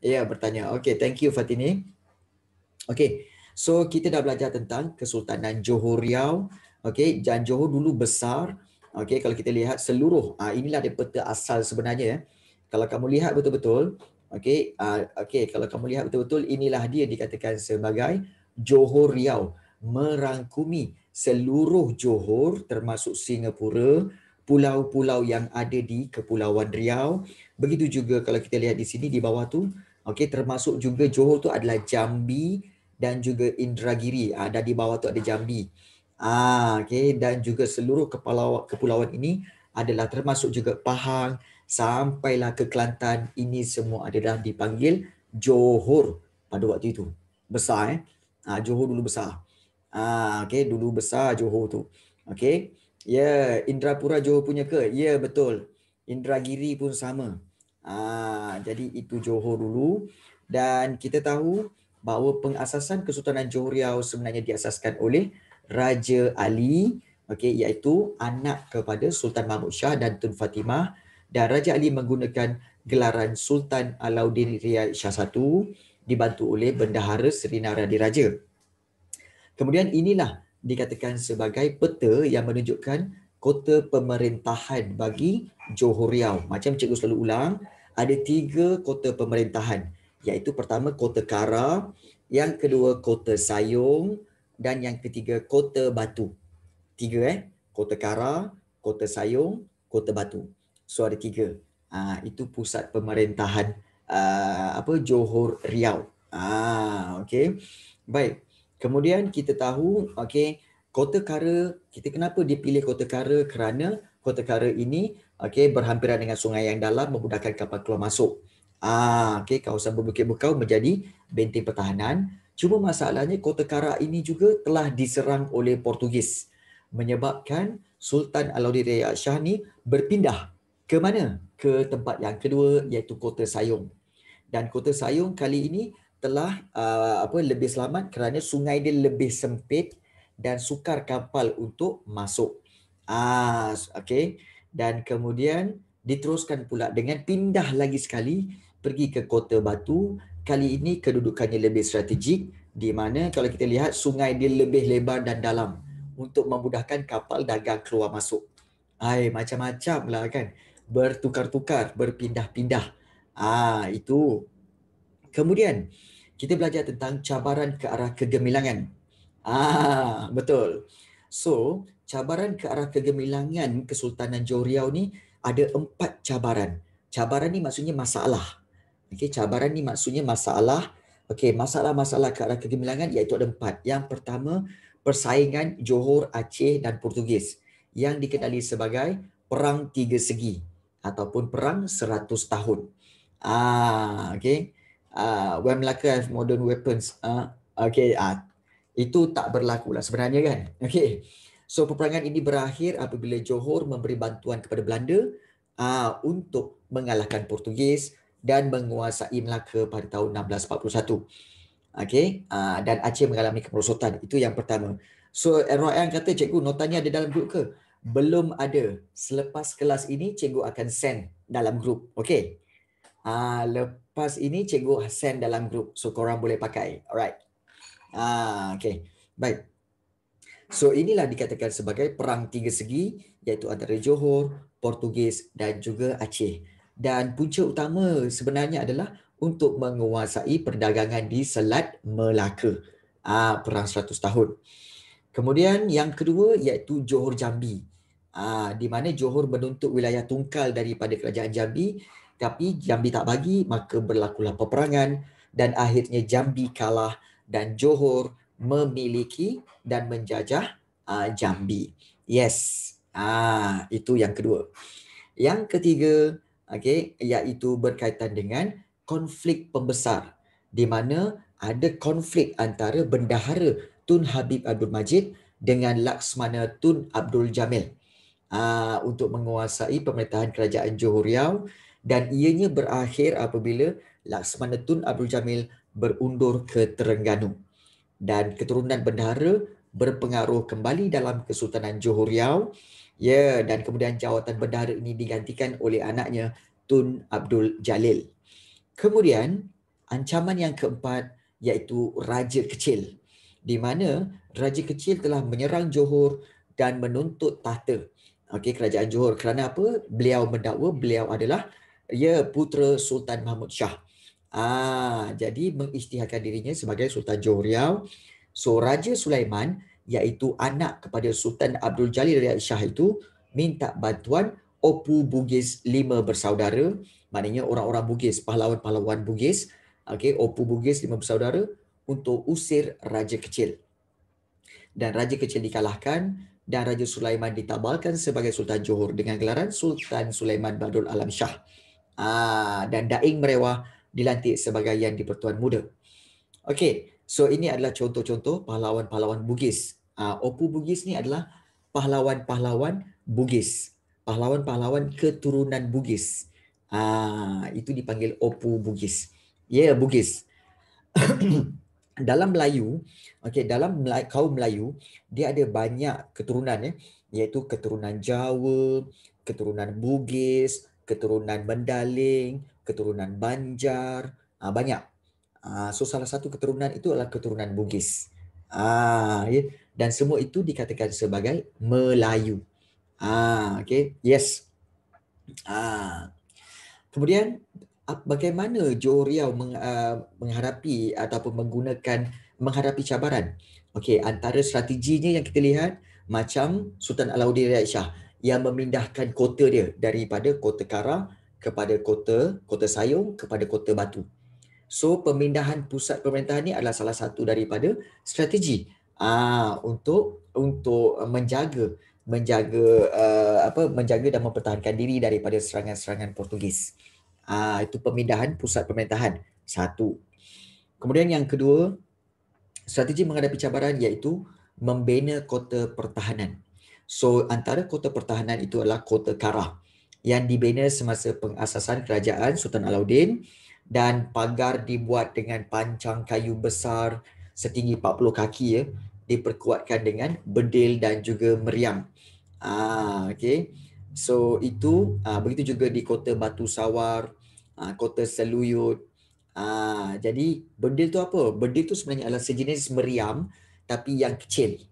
Ya, yeah, bertanya. Okay, thank you Fatini. Okay, so kita dah belajar tentang Kesultanan Johor Riau. Okay, Jan Johor dulu besar. Okay, kalau kita lihat seluruh, uh, inilah dia peta asal sebenarnya. Eh. Kalau kamu lihat betul-betul, okay, ah, okay, kalau kamu lihat betul-betul, inilah dia dikatakan sebagai Johor Riau merangkumi seluruh Johor termasuk Singapura, pulau-pulau yang ada di Kepulauan Riau. Begitu juga kalau kita lihat di sini di bawah tu, Okey termasuk juga Johor tu adalah Jambi dan juga Indragiri. ada ah, di bawah tu ada Jambi. Ah okey dan juga seluruh kepulauan kepulauan ini adalah termasuk juga Pahang sampailah ke Kelantan ini semua adalah dipanggil Johor pada waktu itu. Besar eh. Ah Johor dulu besar. Ah okey dulu besar Johor tu. Okey. Ya yeah, Indrapura Johor punya ke? Ya yeah, betul. Indragiri pun sama. Ah, jadi itu Johor dulu dan kita tahu bahawa pengasasan Kesultanan Johor Riau sebenarnya diasaskan oleh Raja Ali okay, iaitu anak kepada Sultan Mahmud Shah dan Tun Fatimah dan Raja Ali menggunakan gelaran Sultan Alauddin Riyad Shah I dibantu oleh Bendahara Seri Naradiraja. Kemudian inilah dikatakan sebagai peta yang menunjukkan kota pemerintahan bagi Johor Riau. Macam cikgu selalu ulang, ada tiga kota pemerintahan iaitu pertama Kota Kara, yang kedua Kota Sayung dan yang ketiga Kota Batu. Tiga eh, Kota Kara, Kota Sayung, Kota Batu. So ada tiga. Ha, itu pusat pemerintahan uh, apa Johor Riau. Ah, okay. Baik. Kemudian kita tahu okay. Kota Kara, kita kenapa dipilih Kota Kara? Kerana Kota Kara ini okay berhampiran dengan sungai yang dalam memudahkan kapal keluar masuk. Ah, okey kawasan berbukit bukau menjadi benteng pertahanan. Cuma masalahnya Kota Kara ini juga telah diserang oleh Portugis menyebabkan Sultan Alauddin Reyak Shah ni berpindah ke mana? Ke tempat yang kedua iaitu Kota Sayung. Dan Kota Sayung kali ini telah uh, apa lebih selamat kerana sungai dia lebih sempit dan sukar kapal untuk masuk. Ah, okay. Dan kemudian diteruskan pula dengan pindah lagi sekali pergi ke kota batu. Kali ini kedudukannya lebih strategik di mana kalau kita lihat sungai dia lebih lebar dan dalam untuk memudahkan kapal dagang keluar masuk. Hai macam-macam lah kan. Bertukar-tukar, berpindah-pindah. Ah itu. Kemudian kita belajar tentang cabaran ke arah kegemilangan. Ah, betul. So, cabaran ke arah kegemilangan Kesultanan Johor Riau ni ada empat cabaran. Cabaran ni maksudnya masalah. Okey, cabaran ni maksudnya masalah. Okey, masalah-masalah ke arah kegemilangan iaitu ada empat. Yang pertama, persaingan Johor, Aceh dan Portugis yang dikenali sebagai Perang Tiga Segi ataupun Perang Seratus Tahun. Ah, okey. Ah, uh, when Melaka have modern weapons. Ah, uh, okey. Ah, uh, itu tak berlaku lah sebenarnya kan. Okay, So peperangan ini berakhir apabila Johor memberi bantuan kepada Belanda uh, untuk mengalahkan Portugis dan menguasai Melaka pada tahun 1641. Okey, uh, dan Aceh mengalami kemerosotan. Itu yang pertama. So RYN kata, cikgu notanya ada dalam grup ke? Belum ada. Selepas kelas ini, cikgu akan send dalam grup. Okay, Uh, ah, lepas ini, cikgu send dalam grup. So korang boleh pakai. Alright. Ah, okay. Baik. So inilah dikatakan sebagai perang tiga segi iaitu antara Johor, Portugis dan juga Aceh. Dan punca utama sebenarnya adalah untuk menguasai perdagangan di Selat Melaka. Ah, perang 100 tahun. Kemudian yang kedua iaitu Johor Jambi. Ah, di mana Johor menuntut wilayah tungkal daripada kerajaan Jambi tapi Jambi tak bagi maka berlakulah peperangan dan akhirnya Jambi kalah dan Johor memiliki dan menjajah uh, Jambi. Yes. Ah itu yang kedua. Yang ketiga, okey, iaitu berkaitan dengan konflik pembesar di mana ada konflik antara bendahara Tun Habib Abdul Majid dengan Laksmana Tun Abdul Jamil uh, untuk menguasai pemerintahan kerajaan Johor Riau dan ianya berakhir apabila Laksmana Tun Abdul Jamil berundur ke Terengganu dan keturunan bendahara berpengaruh kembali dalam Kesultanan Johor Riau ya dan kemudian jawatan bendahara ini digantikan oleh anaknya Tun Abdul Jalil kemudian ancaman yang keempat iaitu raja kecil di mana raja kecil telah menyerang Johor dan menuntut tahta okey kerajaan Johor kerana apa beliau mendakwa beliau adalah ya putra Sultan Mahmud Shah Ah, jadi mengisytiharkan dirinya sebagai Sultan Johor Riau. So Raja Sulaiman iaitu anak kepada Sultan Abdul Jalil Riyad Shah itu minta bantuan Opu Bugis lima bersaudara. Maknanya orang-orang Bugis, pahlawan-pahlawan Bugis. Okay, Opu Bugis lima bersaudara untuk usir Raja Kecil. Dan Raja Kecil dikalahkan dan Raja Sulaiman ditabalkan sebagai Sultan Johor dengan gelaran Sultan Sulaiman Badul Alam Shah. Ah, dan Daing Merewah dilantik sebagai yang di-Pertuan Muda. Okey, so ini adalah contoh-contoh pahlawan-pahlawan Bugis. Uh, ah, Opu Bugis ni adalah pahlawan-pahlawan Bugis. Pahlawan-pahlawan keturunan Bugis. Uh, itu dipanggil Opu Bugis. Ya, yeah, Bugis. dalam Melayu, okey, dalam Melayu, kaum Melayu, dia ada banyak keturunan ya, iaitu keturunan Jawa, keturunan Bugis, keturunan Mendaling, keturunan Banjar, uh, banyak. Uh, so salah satu keturunan itu adalah keturunan Bugis. Ah, uh, ya. yeah. dan semua itu dikatakan sebagai Melayu. Ah, uh, okay, yes. Ah, uh. kemudian bagaimana Johor Riau meng, uh, menghadapi ataupun menggunakan menghadapi cabaran? Okay, antara strateginya yang kita lihat macam Sultan Alauddin Riyad Shah yang memindahkan kota dia daripada kota Karah kepada kota kota sayung kepada kota batu so pemindahan pusat pemerintahan ini adalah salah satu daripada strategi uh, untuk untuk menjaga menjaga uh, apa menjaga dan mempertahankan diri daripada serangan-serangan portugis uh, itu pemindahan pusat pemerintahan satu kemudian yang kedua strategi menghadapi cabaran iaitu membina kota pertahanan so antara kota pertahanan itu adalah kota karah yang dibina semasa pengasasan kerajaan Sultan Alauddin dan pagar dibuat dengan pancang kayu besar setinggi 40 kaki ya diperkuatkan dengan bedil dan juga meriam. Ah okey. So itu ah, begitu juga di Kota Batu Sawar, ah, Kota Seluyut. Ah jadi bedil tu apa? Bedil tu sebenarnya adalah sejenis meriam tapi yang kecil.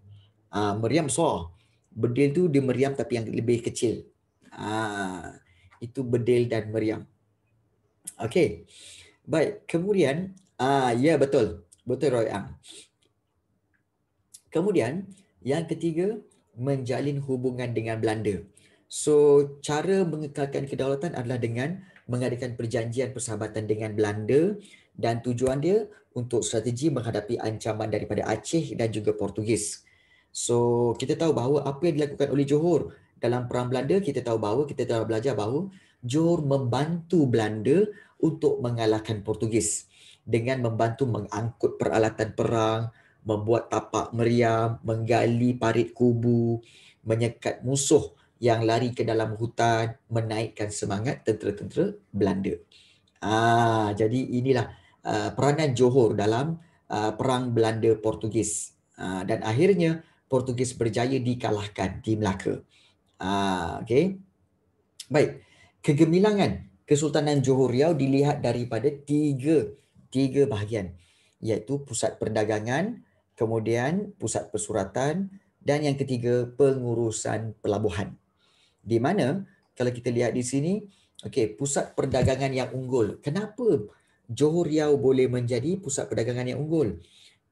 Ah meriam besar. Bedil tu dia meriam tapi yang lebih kecil. Ah, itu bedil dan meriam. Okey. Baik, kemudian ah ya yeah, betul. Betul Roy Ang. Kemudian yang ketiga menjalin hubungan dengan Belanda. So cara mengekalkan kedaulatan adalah dengan mengadakan perjanjian persahabatan dengan Belanda dan tujuan dia untuk strategi menghadapi ancaman daripada Aceh dan juga Portugis. So kita tahu bahawa apa yang dilakukan oleh Johor dalam perang Belanda kita tahu bahawa kita telah belajar bahawa Johor membantu Belanda untuk mengalahkan Portugis dengan membantu mengangkut peralatan perang, membuat tapak meriam, menggali parit kubu, menyekat musuh yang lari ke dalam hutan, menaikkan semangat tentera-tentera Belanda. Ah, jadi inilah uh, peranan Johor dalam uh, perang Belanda Portugis. Uh, ah, dan akhirnya Portugis berjaya dikalahkan di Melaka. Ah, okay. Baik. Kegemilangan Kesultanan Johor Riau dilihat daripada tiga tiga bahagian iaitu pusat perdagangan, kemudian pusat persuratan dan yang ketiga pengurusan pelabuhan. Di mana kalau kita lihat di sini, okay pusat perdagangan yang unggul. Kenapa Johor Riau boleh menjadi pusat perdagangan yang unggul?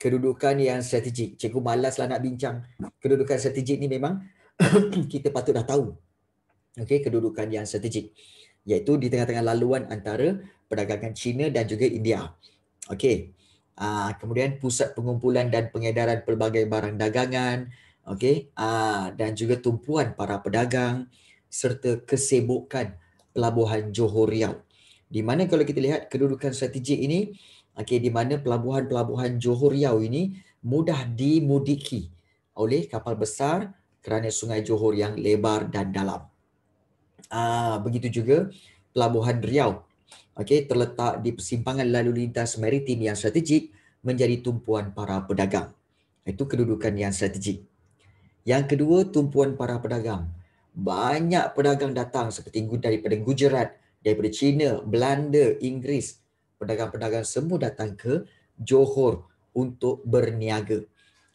Kedudukan yang strategik. Cikgu malaslah nak bincang. Kedudukan strategik ni memang kita patut dah tahu okay, kedudukan yang strategik iaitu di tengah-tengah laluan antara perdagangan China dan juga India. Okey. Uh, kemudian pusat pengumpulan dan pengedaran pelbagai barang dagangan, okey, uh, dan juga tumpuan para pedagang serta kesibukan pelabuhan Johor Riau. Di mana kalau kita lihat kedudukan strategik ini, okey, di mana pelabuhan-pelabuhan Johor Riau ini mudah dimudiki oleh kapal besar kerana Sungai Johor yang lebar dan dalam. Ah, begitu juga Pelabuhan Riau. Okey, terletak di persimpangan lalu lintas maritim yang strategik menjadi tumpuan para pedagang. Itu kedudukan yang strategik. Yang kedua, tumpuan para pedagang. Banyak pedagang datang seperti daripada Gujarat, daripada China, Belanda, Inggeris. Pedagang-pedagang semua datang ke Johor untuk berniaga.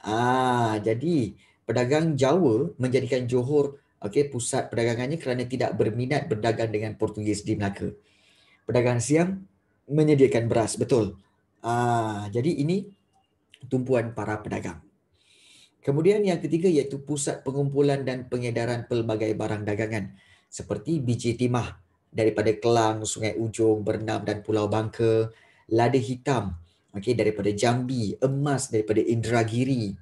Ah, jadi pedagang Jawa menjadikan Johor okay pusat perdagangannya kerana tidak berminat berdagang dengan Portugis di Melaka. Pedagang Siam menyediakan beras, betul. Ah, jadi ini tumpuan para pedagang. Kemudian yang ketiga iaitu pusat pengumpulan dan pengedaran pelbagai barang dagangan seperti biji timah daripada Kelang, Sungai Ujong, Bernam dan Pulau Bangka, lada hitam okay daripada Jambi, emas daripada Indragiri.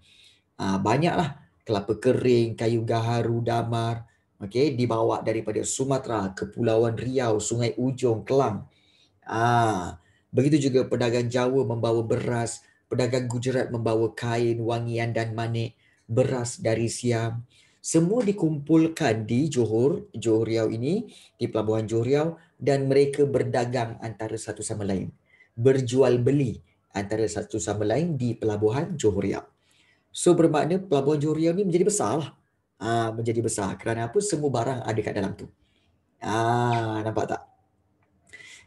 Ah, banyaklah kelapa kering, kayu gaharu, damar, okey, dibawa daripada Sumatera, Kepulauan Riau, Sungai Ujong, Kelang. Ah, begitu juga pedagang Jawa membawa beras, pedagang Gujarat membawa kain, wangian dan manik, beras dari Siam. Semua dikumpulkan di Johor, Johor Riau ini, di Pelabuhan Johor Riau dan mereka berdagang antara satu sama lain. Berjual beli antara satu sama lain di Pelabuhan Johor Riau. So bermakna pelabuhan Johor Riau ni menjadi besar lah. Uh, menjadi besar. Kerana apa? Semua barang ada kat dalam tu. Ah, nampak tak?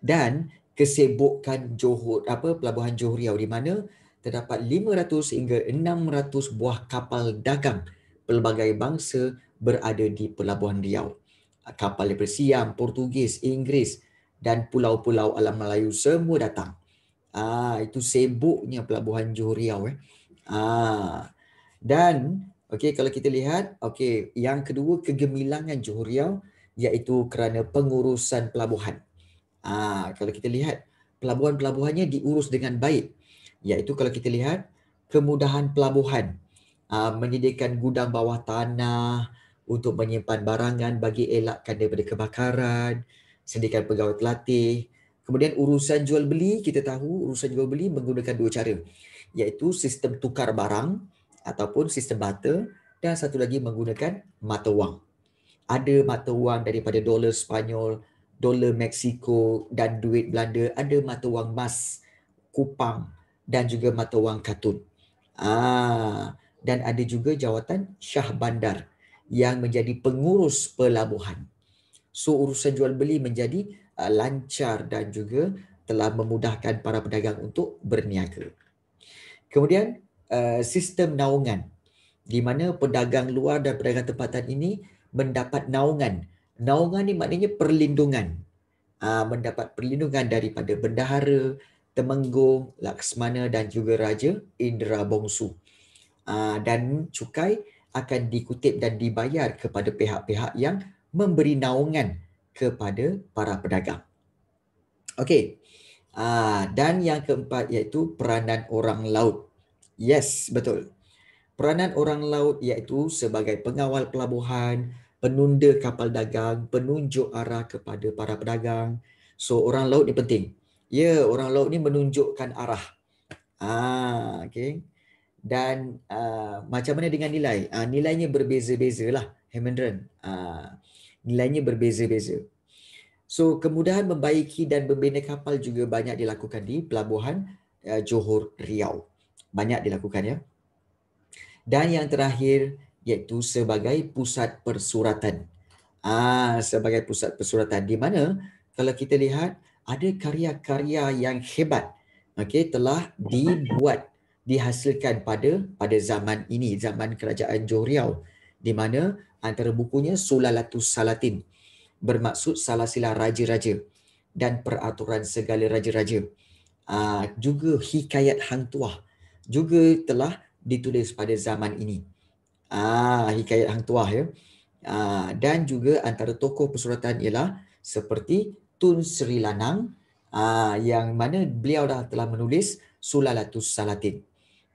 Dan kesibukan Johor apa pelabuhan Johor Riau di mana terdapat 500 hingga 600 buah kapal dagang pelbagai bangsa berada di pelabuhan Riau. Kapal dari Siam, Portugis, Inggeris dan pulau-pulau alam Melayu semua datang. Ah, itu sibuknya pelabuhan Johor Riau eh. Ah. Dan okey kalau kita lihat okey yang kedua kegemilangan Johor Riau iaitu kerana pengurusan pelabuhan. Ah kalau kita lihat pelabuhan-pelabuhannya diurus dengan baik iaitu kalau kita lihat kemudahan pelabuhan aa, ah, menyediakan gudang bawah tanah untuk menyimpan barangan bagi elakkan daripada kebakaran sediakan pegawai terlatih kemudian urusan jual beli kita tahu urusan jual beli menggunakan dua cara iaitu sistem tukar barang ataupun sistem bata dan satu lagi menggunakan mata wang. Ada mata wang daripada dolar Spanyol, dolar Meksiko dan duit Belanda, ada mata wang emas kupang dan juga mata wang katun. Ah, dan ada juga jawatan Syah Bandar yang menjadi pengurus pelabuhan. So urusan jual beli menjadi uh, lancar dan juga telah memudahkan para pedagang untuk berniaga. Kemudian Eh, sistem naungan di mana pedagang luar dan pedagang tempatan ini mendapat naungan. Naungan ini maknanya perlindungan. Uh, mendapat perlindungan daripada bendahara, temenggung, laksmana dan juga raja Indra Bongsu. Uh, dan cukai akan dikutip dan dibayar kepada pihak-pihak yang memberi naungan kepada para pedagang. Okey. Ah, dan yang keempat iaitu peranan orang laut. Yes, betul. Peranan orang laut iaitu sebagai pengawal pelabuhan, penunda kapal dagang, penunjuk arah kepada para pedagang. So orang laut ni penting. Ya, orang laut ni menunjukkan arah. Ah, okay. Dan uh, macam mana dengan nilai? Uh, nilainya berbeza-beza lah, Hemendran. Uh, ah, nilainya berbeza-beza. So kemudahan membaiki dan membina kapal juga banyak dilakukan di pelabuhan uh, Johor Riau banyak dilakukan ya. Dan yang terakhir iaitu sebagai pusat persuratan. Ah sebagai pusat persuratan di mana kalau kita lihat ada karya-karya yang hebat okey telah dibuat dihasilkan pada pada zaman ini zaman kerajaan Joryau di mana antara bukunya Sulalatus Salatin bermaksud salah raja-raja dan peraturan segala raja-raja. Aa, ah, juga hikayat hang tuah juga telah ditulis pada zaman ini. Ah, hikayat Hang Tuah ya. Ah, dan juga antara tokoh persuratan ialah seperti Tun Sri Lanang ah, yang mana beliau dah telah menulis Sulalatus Salatin.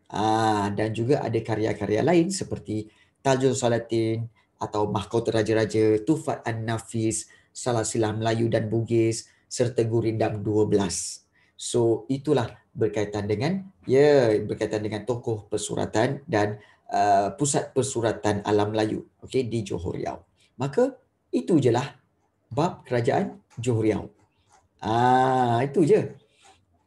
Ah, dan juga ada karya-karya lain seperti Tajul Salatin atau Mahkota Raja-Raja, Tufat An-Nafis, Salah Silah Melayu dan Bugis, serta Gurindam 12. So itulah berkaitan dengan ya berkaitan dengan tokoh persuratan dan uh, pusat persuratan alam Melayu okey di Johor Riau. Maka itu jelah bab kerajaan Johor Riau. Ah itu je.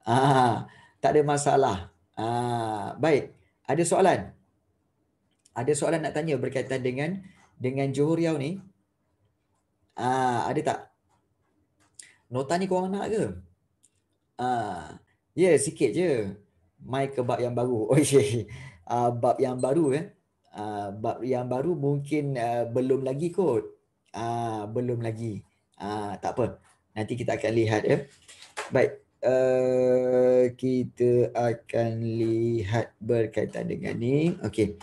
Ah tak ada masalah. Ah baik, ada soalan? Ada soalan nak tanya berkaitan dengan dengan Johor Riau ni? Ah ada tak? Nota ni kau nak ke? Ah Ya, yeah, sikit je. Mai ke bab yang baru. Oh, okay. uh, ah, bab yang baru ya. Eh? Uh, bab yang baru mungkin uh, belum lagi kot. Uh, belum lagi. Uh, tak apa. Nanti kita akan lihat ya. Eh? Baik. Uh, kita akan lihat berkaitan dengan ni. Okey.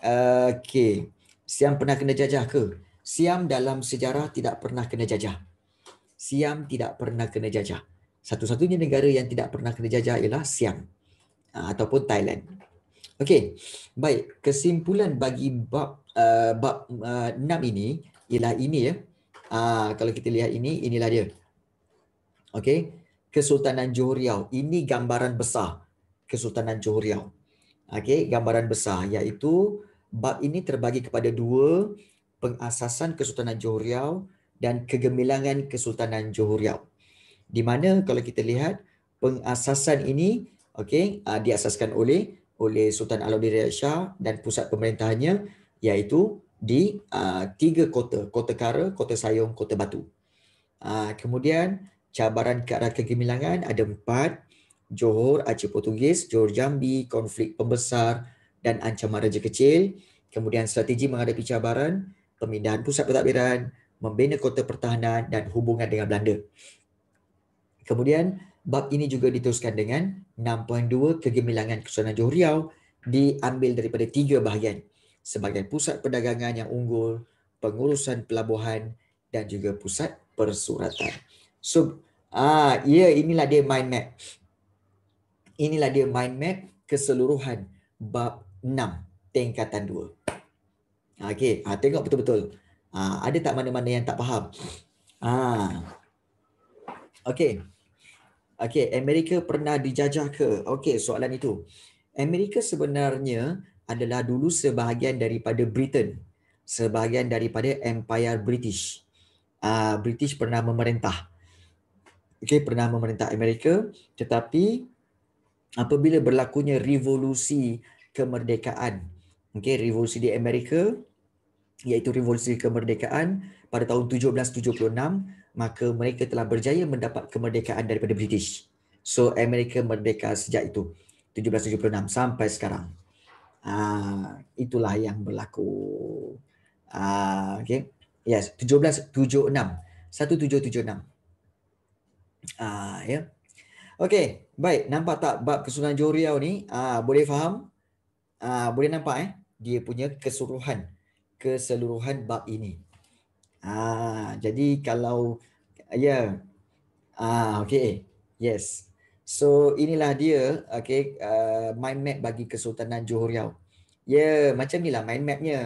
Uh, Okey. Siam pernah kena jajah ke? Siam dalam sejarah tidak pernah kena jajah. Siam tidak pernah kena jajah satu-satunya negara yang tidak pernah kena jajah ialah Siam ah, ataupun Thailand. Okey. Baik, kesimpulan bagi bab uh, bab uh, ini ialah ini ya. Uh, kalau kita lihat ini inilah dia. Okey. Kesultanan Johor Riau. Ini gambaran besar Kesultanan Johor Riau. Okey, gambaran besar iaitu bab ini terbagi kepada dua pengasasan Kesultanan Johor Riau dan kegemilangan Kesultanan Johor Riau di mana kalau kita lihat pengasasan ini okey uh, diasaskan oleh oleh Sultan Alauddin Riyad Shah dan pusat pemerintahannya iaitu di uh, tiga kota, Kota Kara, Kota Sayong, Kota Batu. Uh, kemudian cabaran ke arah kegemilangan ada empat, Johor, Aceh Portugis, Johor Jambi, konflik pembesar dan ancaman raja kecil. Kemudian strategi menghadapi cabaran, pemindahan pusat pentadbiran, membina kota pertahanan dan hubungan dengan Belanda. Kemudian bab ini juga diteruskan dengan 6.2 kegemilangan kesultanan Johor Riau diambil daripada tiga bahagian sebagai pusat perdagangan yang unggul, pengurusan pelabuhan dan juga pusat persuratan. So ah ya yeah, inilah dia mind map. Inilah dia mind map keseluruhan bab 6 tingkatan 2. Okey, ha, tengok betul-betul. Ha, ada tak mana-mana yang tak faham? Ah. Ha. Okey. Okey, Amerika pernah dijajah ke? Okey, soalan itu. Amerika sebenarnya adalah dulu sebahagian daripada Britain, sebahagian daripada Empire British. Uh, British pernah memerintah. Okey, pernah memerintah Amerika, tetapi apabila berlakunya revolusi kemerdekaan, okey, revolusi di Amerika iaitu revolusi kemerdekaan pada tahun 1776 maka mereka telah berjaya mendapat kemerdekaan daripada British. So Amerika merdeka sejak itu 1776 sampai sekarang. Uh, itulah yang berlaku. Uh, okay. Yes, 1776. 1776. Uh, ah yeah. ya. okay. baik. Nampak tak bab kesunan Joriau ni? Ah uh, boleh faham? Ah uh, boleh nampak eh dia punya keseluruhan keseluruhan bab ini. Ah, jadi kalau ya. Yeah. Ah, okey. Yes. So inilah dia okey uh, ah, mind map bagi Kesultanan Johor Riau. Ya, yeah, macam inilah mind mapnya.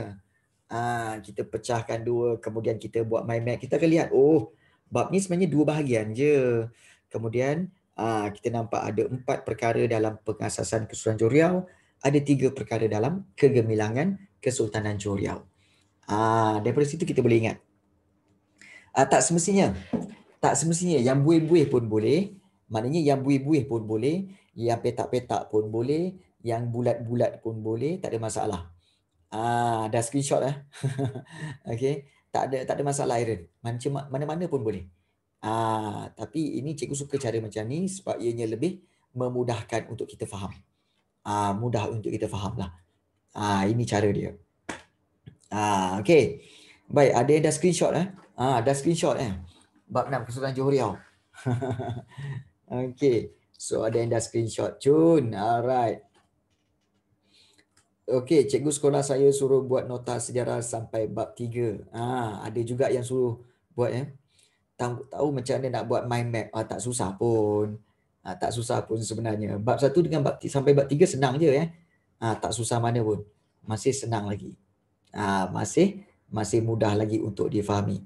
Ah, kita pecahkan dua kemudian kita buat mind map. Kita akan lihat oh bab ni sebenarnya dua bahagian je. Kemudian ah, kita nampak ada empat perkara dalam pengasasan Kesultanan Johor Riau, ada tiga perkara dalam kegemilangan Kesultanan Johor Riau. Ah, daripada situ kita boleh ingat uh, tak semestinya tak semestinya yang buih-buih pun boleh maknanya yang buih-buih pun boleh yang petak-petak pun boleh yang bulat-bulat pun boleh tak ada masalah ah uh, dah screenshot eh Okay. tak ada tak ada masalah iron mana-mana pun boleh ah uh, tapi ini cikgu suka cara macam ni sebab ianya lebih memudahkan untuk kita faham ah uh, mudah untuk kita fahamlah ah uh, ini cara dia ah uh, okey baik ada yang dah screenshot eh Ah, ha, dah screenshot eh. Bab 6 Kesultanan Johor Riau. Okey. So ada yang dah screenshot. Cun. Alright. Okey, cikgu sekolah saya suruh buat nota sejarah sampai bab 3. Ah, ha, ada juga yang suruh buat eh. Tahu, tahu macam mana nak buat mind map. Ah, tak susah pun. Ah, tak susah pun sebenarnya. Bab 1 dengan bab sampai bab 3 senang je eh. Ah, tak susah mana pun. Masih senang lagi. Ah, masih masih mudah lagi untuk difahami.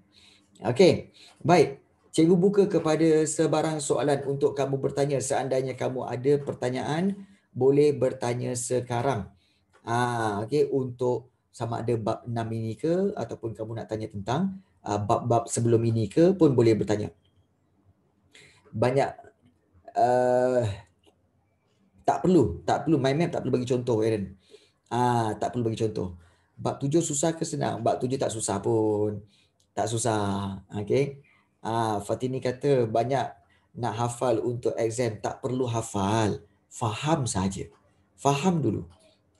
Okey. Baik. Cikgu buka kepada sebarang soalan untuk kamu bertanya. Seandainya kamu ada pertanyaan, boleh bertanya sekarang. Ah, okey untuk sama ada bab 6 ini ke ataupun kamu nak tanya tentang ah, bab-bab sebelum ini ke pun boleh bertanya. Banyak uh, tak perlu, tak perlu mind map tak perlu bagi contoh Aaron. Ah, tak perlu bagi contoh. Bab 7 susah ke senang? Bab 7 tak susah pun tak susah. Okay. Ah, Fatini kata banyak nak hafal untuk exam tak perlu hafal, faham saja. Faham dulu.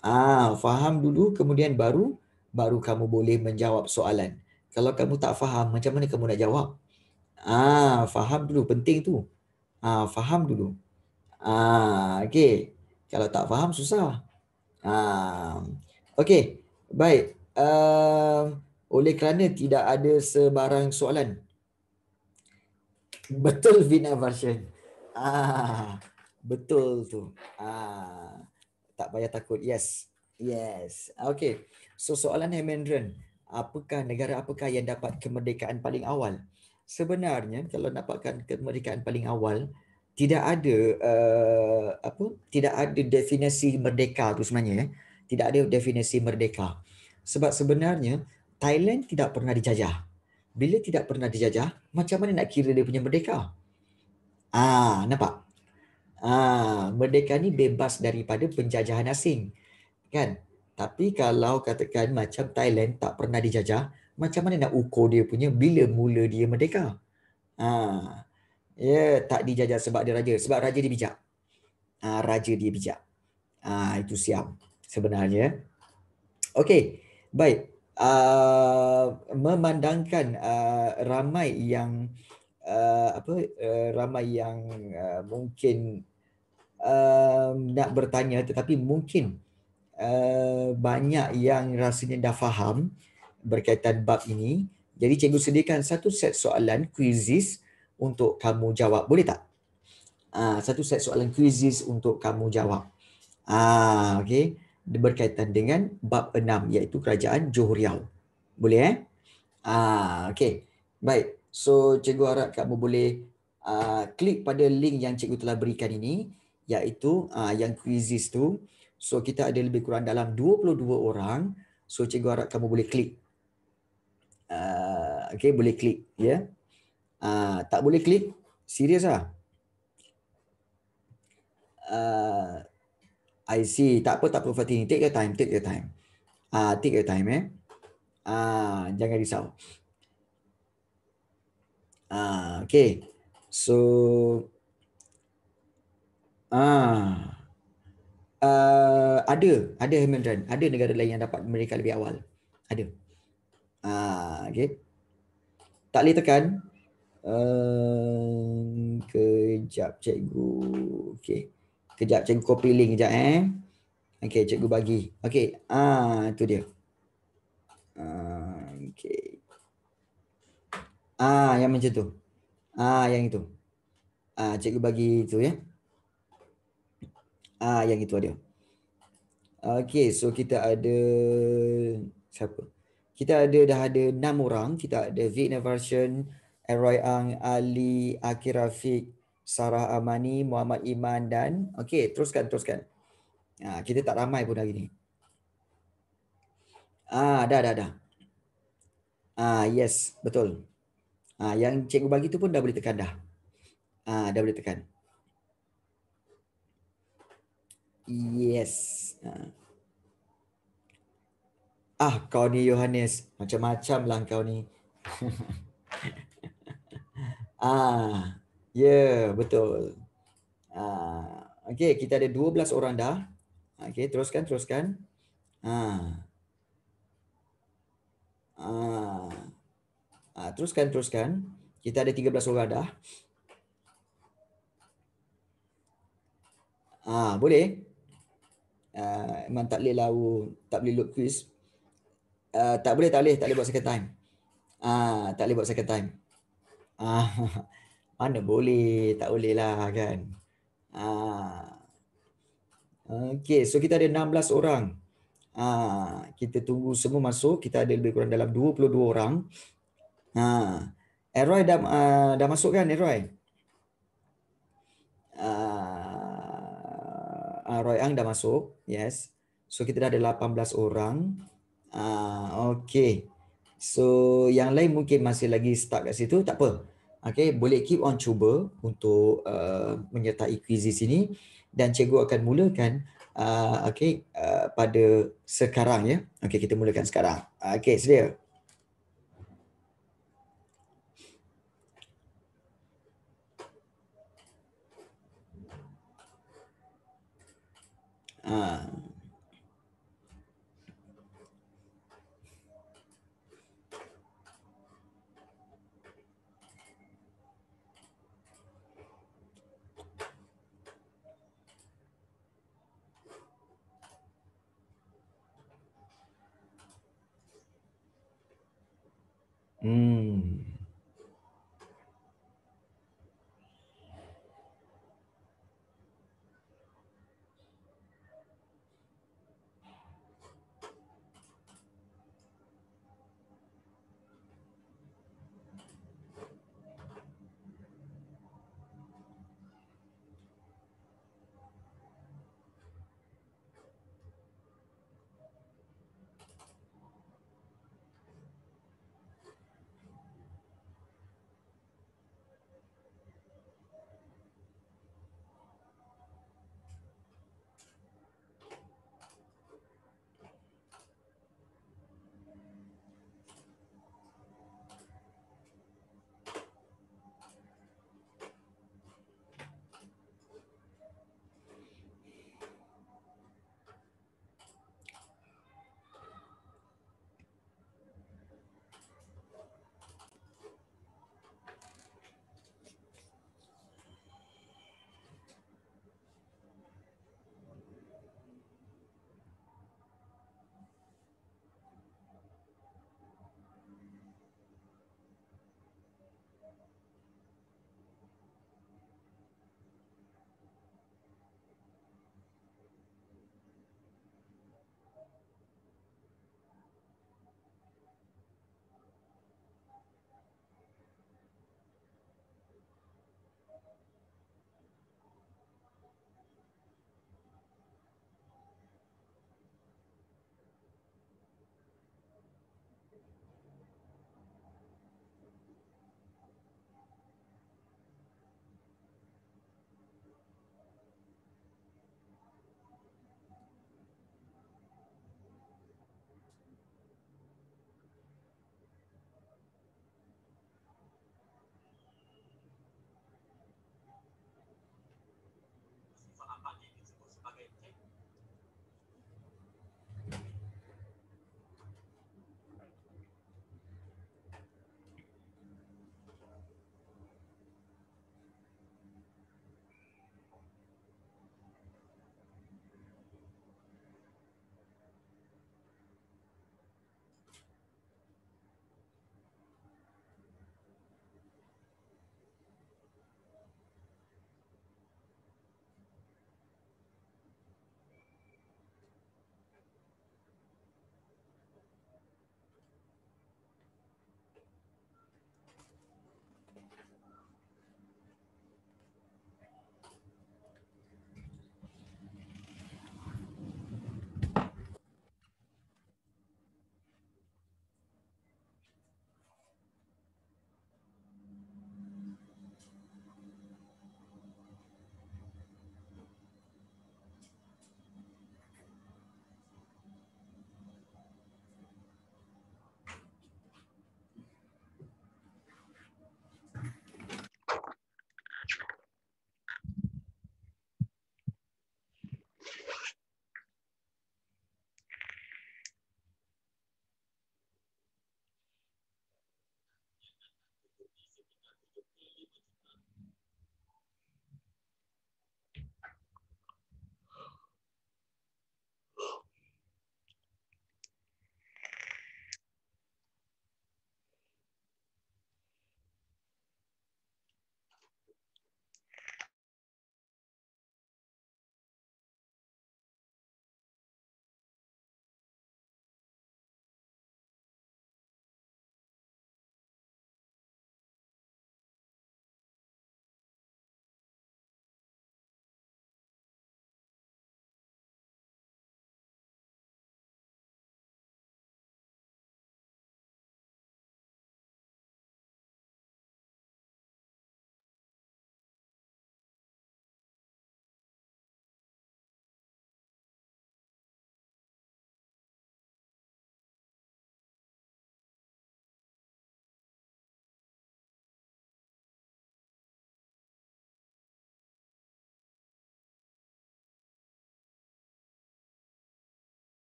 Ah, faham dulu kemudian baru baru kamu boleh menjawab soalan. Kalau kamu tak faham, macam mana kamu nak jawab? Ah, faham dulu penting tu. Ah, faham dulu. Ah, okey. Kalau tak faham susah. Ah, okey. Baik. Uh, oleh kerana tidak ada sebarang soalan. Betul Vina version. Ah, betul tu. Ah, tak payah takut. Yes. Yes. Okay. So soalan Hemendran. Apakah negara apakah yang dapat kemerdekaan paling awal? Sebenarnya kalau dapatkan kemerdekaan paling awal, tidak ada uh, apa? Tidak ada definisi merdeka tu sebenarnya. Eh? Tidak ada definisi merdeka. Sebab sebenarnya Thailand tidak pernah dijajah. Bila tidak pernah dijajah, macam mana nak kira dia punya merdeka? Ah, nampak? Ah, merdeka ni bebas daripada penjajahan asing. Kan? Tapi kalau katakan macam Thailand tak pernah dijajah, macam mana nak ukur dia punya bila mula dia merdeka? Ah. Ya, yeah, tak dijajah sebab dia raja, sebab raja dia bijak. Ah, raja dia bijak. Ah, itu siap sebenarnya. Okey, baik uh, memandangkan uh, ramai yang uh, apa uh, ramai yang uh, mungkin uh, nak bertanya tetapi mungkin uh, banyak yang rasanya dah faham berkaitan bab ini jadi cikgu sediakan satu set soalan kuisis untuk kamu jawab boleh tak uh, satu set soalan kuisis untuk kamu jawab ah okay berkaitan dengan bab Enam, iaitu kerajaan Johor Boleh eh? Ah, okey. Baik. So cikgu harap kamu boleh uh, klik pada link yang cikgu telah berikan ini iaitu uh, yang quizzes tu. So kita ada lebih kurang dalam 22 orang. So cikgu harap kamu boleh klik. Uh, okey, boleh klik ya. Yeah. Uh, tak boleh klik? Serius ah? Uh, I see. Tak apa, tak apa Fatini. Take your time, take your time. Ah, uh, take your time eh. Ah, uh, jangan risau. Ah, uh, okay. So ah uh, uh, ada ada Hamilton, ada negara lain yang dapat mereka lebih awal. Ada. Ah, uh, okay. Tak boleh tekan. Uh, kejap cikgu. Okay. Kejap cikgu copy link kejap eh. okey, cikgu bagi. okey, Ah, itu dia. Ah, okay. Ah, yang macam tu. Ah, yang itu. Ah, cikgu bagi itu ya. Ah, yang itu dia. okey, so kita ada siapa? Kita ada dah ada enam orang. Kita ada Vietnam version, Eroy Ang, Ali, Akhir Rafiq, Sarah Amani, Muhammad Iman dan okey teruskan teruskan. Ha, kita tak ramai pun hari ni. Ah, ha, dah dah dah. Ah, ha, yes, betul. Ah, ha, yang cikgu bagi tu pun dah boleh tekan dah. Ah, ha, dah boleh tekan. Yes. Ha. Ah, kau ni Yohanes. Macam-macam lah kau ni. ah, Ya, yeah, betul. Ah, okey, kita ada 12 orang dah. Okey, teruskan, teruskan. Ah. Ah. ah teruskan, teruskan. Kita ada 13 orang dah. Ah, boleh. Ah, memang tak boleh lawu, tak boleh loop quiz. Ah, tak boleh, tak boleh, tak boleh buat second time. Ah, tak boleh buat second time. Ah. Mana boleh, tak boleh lah kan. Ha. Okay, so kita ada 16 orang. Ha. Kita tunggu semua masuk, kita ada lebih kurang dalam 22 orang. Ha. Eroy dah, uh, dah masuk kan Eroy? Uh, ha. ah, Roy Ang dah masuk. Yes. So kita dah ada 18 orang. Uh, ha, okay. So yang lain mungkin masih lagi stuck kat situ. Tak apa. Okay, boleh keep on cuba untuk uh, menyertai kuisis ini dan cikgu akan mulakan uh, okay, uh, pada sekarang ya. Okay, kita mulakan sekarang. Okay, sedia. Ah. Uh.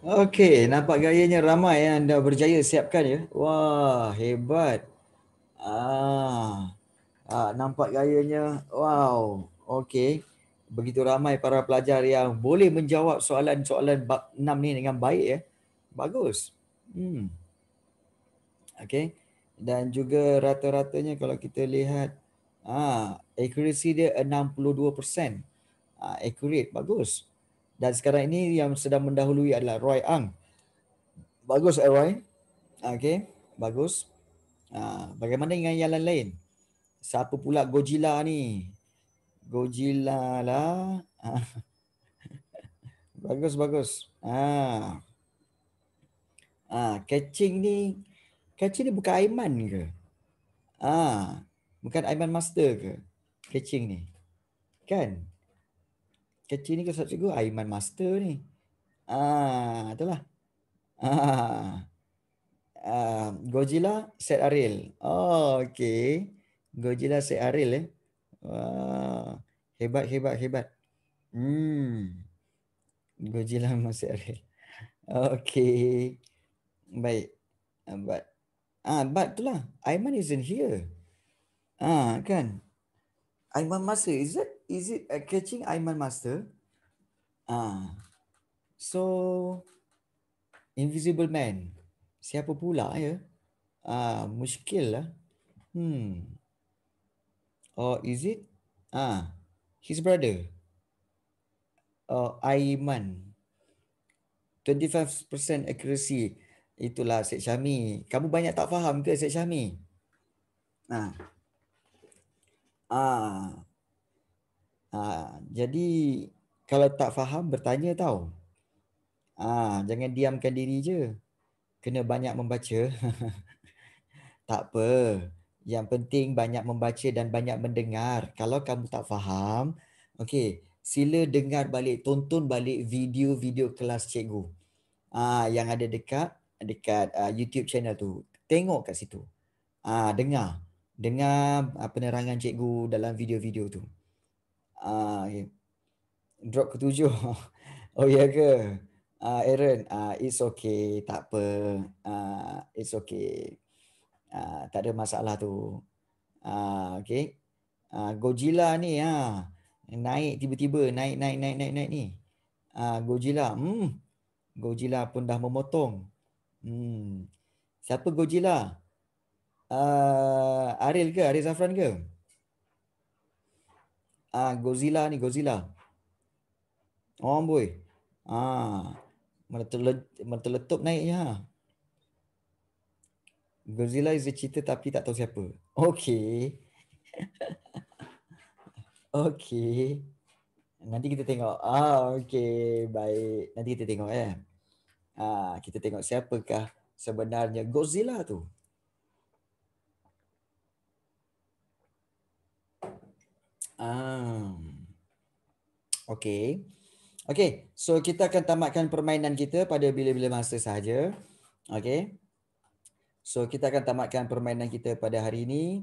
Okey, nampak gayanya ramai yang dah berjaya siapkan ya. Wah, hebat. Ah. ah nampak gayanya. Wow. Okey. Begitu ramai para pelajar yang boleh menjawab soalan-soalan bab 6 ni dengan baik ya. Bagus. Hmm. Okey. Dan juga rata-ratanya kalau kita lihat ah accuracy dia 62%. Ah accurate bagus. Dan sekarang ini yang sedang mendahului adalah Roy Ang. Bagus eh, Roy. Okay. Bagus. Ha, bagaimana dengan yang lain-lain? Siapa pula Godzilla ni? Godzilla lah. bagus, bagus. Ah. Ah, catching ni catching ni bukan Aiman ke? Ah, bukan Aiman Master ke catching ni? Kan? kecil ni kesat cikgu Aiman Master ni. Ah, itulah. Ah. ah Godzilla set Ariel. Oh, okay. Godzilla set Ariel eh. Wah. Hebat hebat hebat. Hmm. Godzilla set Ariel. Okay, Baik. Ah, but ah but itulah. Aiman isn't here. Ah, kan. Aiman Master is it? is it uh, catching Aiman Master? Ah, so Invisible Man. Siapa pula ya? Ah, muskil lah. Hmm. Or is it? Ah, his brother. Oh, Aiman. 25% accuracy. Itulah Syed Syami. Kamu banyak tak faham ke Syed Syami? Ah. Ah. Ha, jadi kalau tak faham bertanya tau. ha, jangan diamkan diri je. Kena banyak membaca. tak apa. Yang penting banyak membaca dan banyak mendengar. Kalau kamu tak faham, okey, sila dengar balik, tonton balik video-video kelas cikgu. Ah, ha, yang ada dekat dekat uh, YouTube channel tu. Tengok kat situ. Ah, dengar. Dengar penerangan cikgu dalam video-video tu okay. Ah, drop ketujuh. oh ya ke? Uh, Aaron, uh, it's okay, tak apa. Uh, it's okay. Uh, tak ada masalah tu. Uh, okay. Uh, Godzilla ni ya Uh, naik tiba-tiba, naik, naik, naik, naik, naik ni. Uh, Godzilla, hmm. Godzilla pun dah memotong. Hmm. Siapa Godzilla? Uh, Aril ke? Ariel Zafran ke? ah uh, Godzilla ni Godzilla. Oh boy. Ah mana terletup naiknya. Godzilla is a cerita tapi tak tahu siapa. Okay. okay. Nanti kita tengok. Ah okay baik. Nanti kita tengok ya. Eh. Ah kita tengok siapakah sebenarnya Godzilla tu. Um. Ah. Okay. Okay, so kita akan tamatkan permainan kita pada bila-bila masa sahaja. Okay. So kita akan tamatkan permainan kita pada hari ini.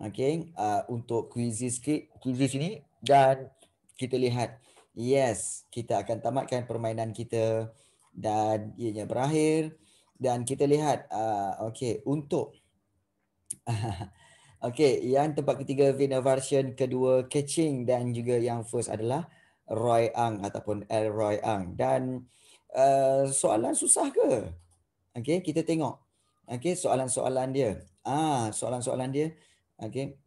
Okay, uh, ah, untuk quizzes, quizzes ini dan kita lihat. Yes, kita akan tamatkan permainan kita dan ianya berakhir. Dan kita lihat, uh, ah, okay, untuk... Okay, yang tempat ketiga Vina version kedua catching dan juga yang first adalah Roy Ang ataupun L Roy Ang dan uh, soalan susah ke? Okay, kita tengok. Okay, soalan-soalan dia. Ah, soalan-soalan dia. Okay.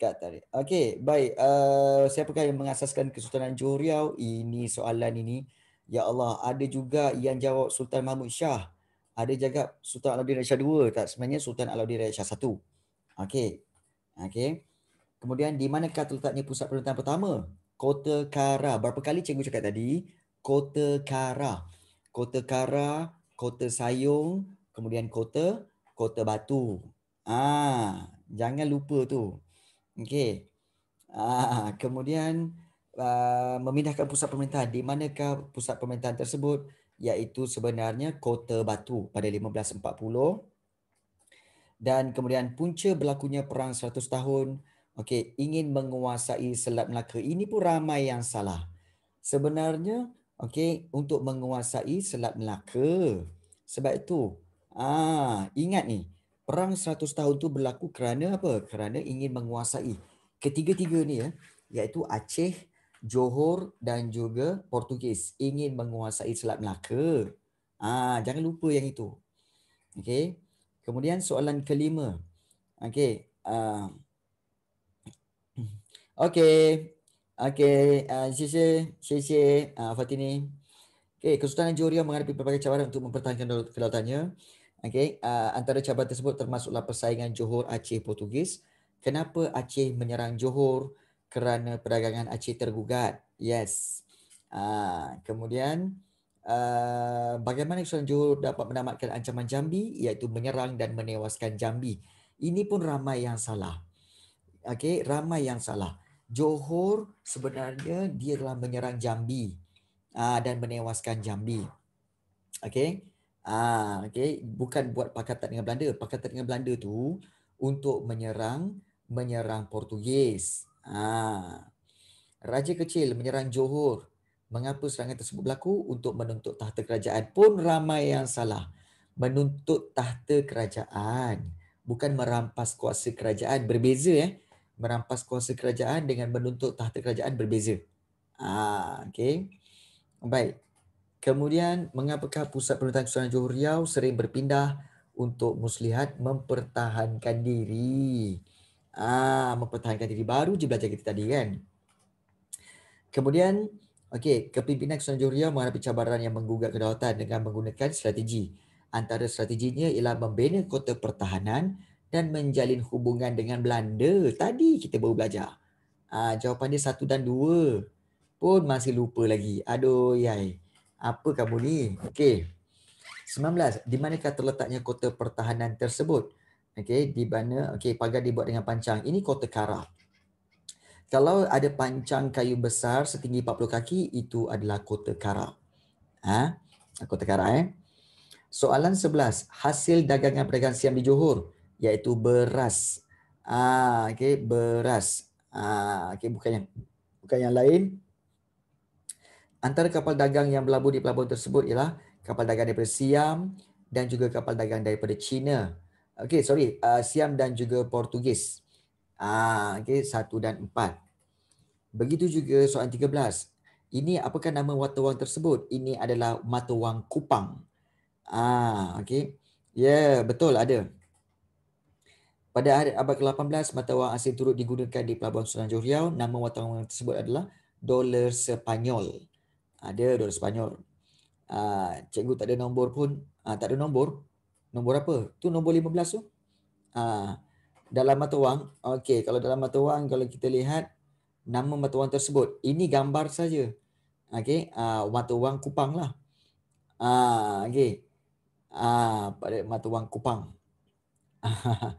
Kat tadi. Okay, baik. Uh, siapakah yang mengasaskan Kesultanan Johor Riau? Ini soalan ini. Ya Allah, ada juga yang jawab Sultan Mahmud Shah. Ada jaga Sultan Alauddin Raja II. Tak sebenarnya Sultan Alauddin Raja I. Okey, Okey. Kemudian di mana manakah letaknya pusat pemerintahan pertama? Kota Kara. Berapa kali cikgu cakap tadi? Kota Kara. Kota Kara, Kota Sayung, kemudian Kota Kota Batu. Ah, jangan lupa tu. Okey. Ah, kemudian uh, memindahkan pusat pemerintahan di manakah pusat pemerintahan tersebut? Iaitu sebenarnya Kota Batu pada 1540 dan kemudian punca berlakunya perang 100 tahun okey ingin menguasai selat melaka ini pun ramai yang salah sebenarnya okey untuk menguasai selat melaka sebab itu ah ingat ni perang 100 tahun tu berlaku kerana apa kerana ingin menguasai ketiga-tiga ni ya iaitu Aceh Johor dan juga Portugis ingin menguasai selat melaka ah jangan lupa yang itu okey Kemudian soalan kelima. Okey. Uh, okey. Okey. Uh, Sisi. Sisi. Uh, Fatini. Okey. Kesultanan Jorio menghadapi pelbagai cabaran untuk mempertahankan kedaulatannya. Okey. Uh, antara cabaran tersebut termasuklah persaingan Johor Aceh Portugis. Kenapa Aceh menyerang Johor? Kerana perdagangan Aceh tergugat. Yes. Uh, Kemudian. Eh, bagaimana Usman Johor dapat menamatkan ancaman Jambi iaitu menyerang dan menewaskan Jambi. Ini pun ramai yang salah. Okey, ramai yang salah. Johor sebenarnya dia telah menyerang Jambi uh, dan menewaskan Jambi. Okey. Ah, uh, bukan buat pakatan dengan Belanda. Pakatan dengan Belanda tu untuk menyerang menyerang Portugis. Ah. Raja kecil menyerang Johor mengapa serangan tersebut berlaku untuk menuntut tahta kerajaan pun ramai yang salah menuntut tahta kerajaan bukan merampas kuasa kerajaan berbeza eh merampas kuasa kerajaan dengan menuntut tahta kerajaan berbeza ah okey baik kemudian mengapakah pusat pemerintahan Kesultanan Johor Riau sering berpindah untuk muslihat mempertahankan diri ah mempertahankan diri baru je belajar kita tadi kan kemudian Okey, kepimpinan Kesan Johria menghadapi cabaran yang menggugat kedaulatan dengan menggunakan strategi. Antara strateginya ialah membina kota pertahanan dan menjalin hubungan dengan Belanda. Tadi kita baru belajar. Ah, jawapan dia satu dan dua pun masih lupa lagi. Aduh, yai. Apa kamu ni? Okey. 19. Di manakah terletaknya kota pertahanan tersebut? Okey, di mana? Okey, pagar dibuat dengan pancang. Ini kota Kara kalau ada pancang kayu besar setinggi 40 kaki itu adalah kota kara. Ha? Kota kara eh. Soalan 11, hasil dagangan pedagang Siam di Johor iaitu beras. Ah ha, okey beras. Ah ha, okey bukan yang bukan yang lain. Antara kapal dagang yang berlabuh di pelabuhan tersebut ialah kapal dagang daripada Siam dan juga kapal dagang daripada China. Okey sorry, uh, Siam dan juga Portugis. Ah, okey, satu dan empat. Begitu juga soalan tiga belas. Ini apakah nama mata wang tersebut? Ini adalah mata wang Kupang. Ah, okey. Ya, yeah, betul ada. Pada abad ke-18, mata wang asing turut digunakan di Pelabuhan Sunan Johor Nama mata wang tersebut adalah dolar Sepanyol. Ada dolar Sepanyol. Ah, cikgu tak ada nombor pun. Ah, tak ada nombor. Nombor apa? Tu nombor lima belas tu. Ah, dalam mata wang, okey, kalau dalam mata wang kalau kita lihat nama mata wang tersebut, ini gambar saja. Okey, uh, mata wang Kupang lah. Ah, uh, okey. Ah, uh, pada mata wang Kupang.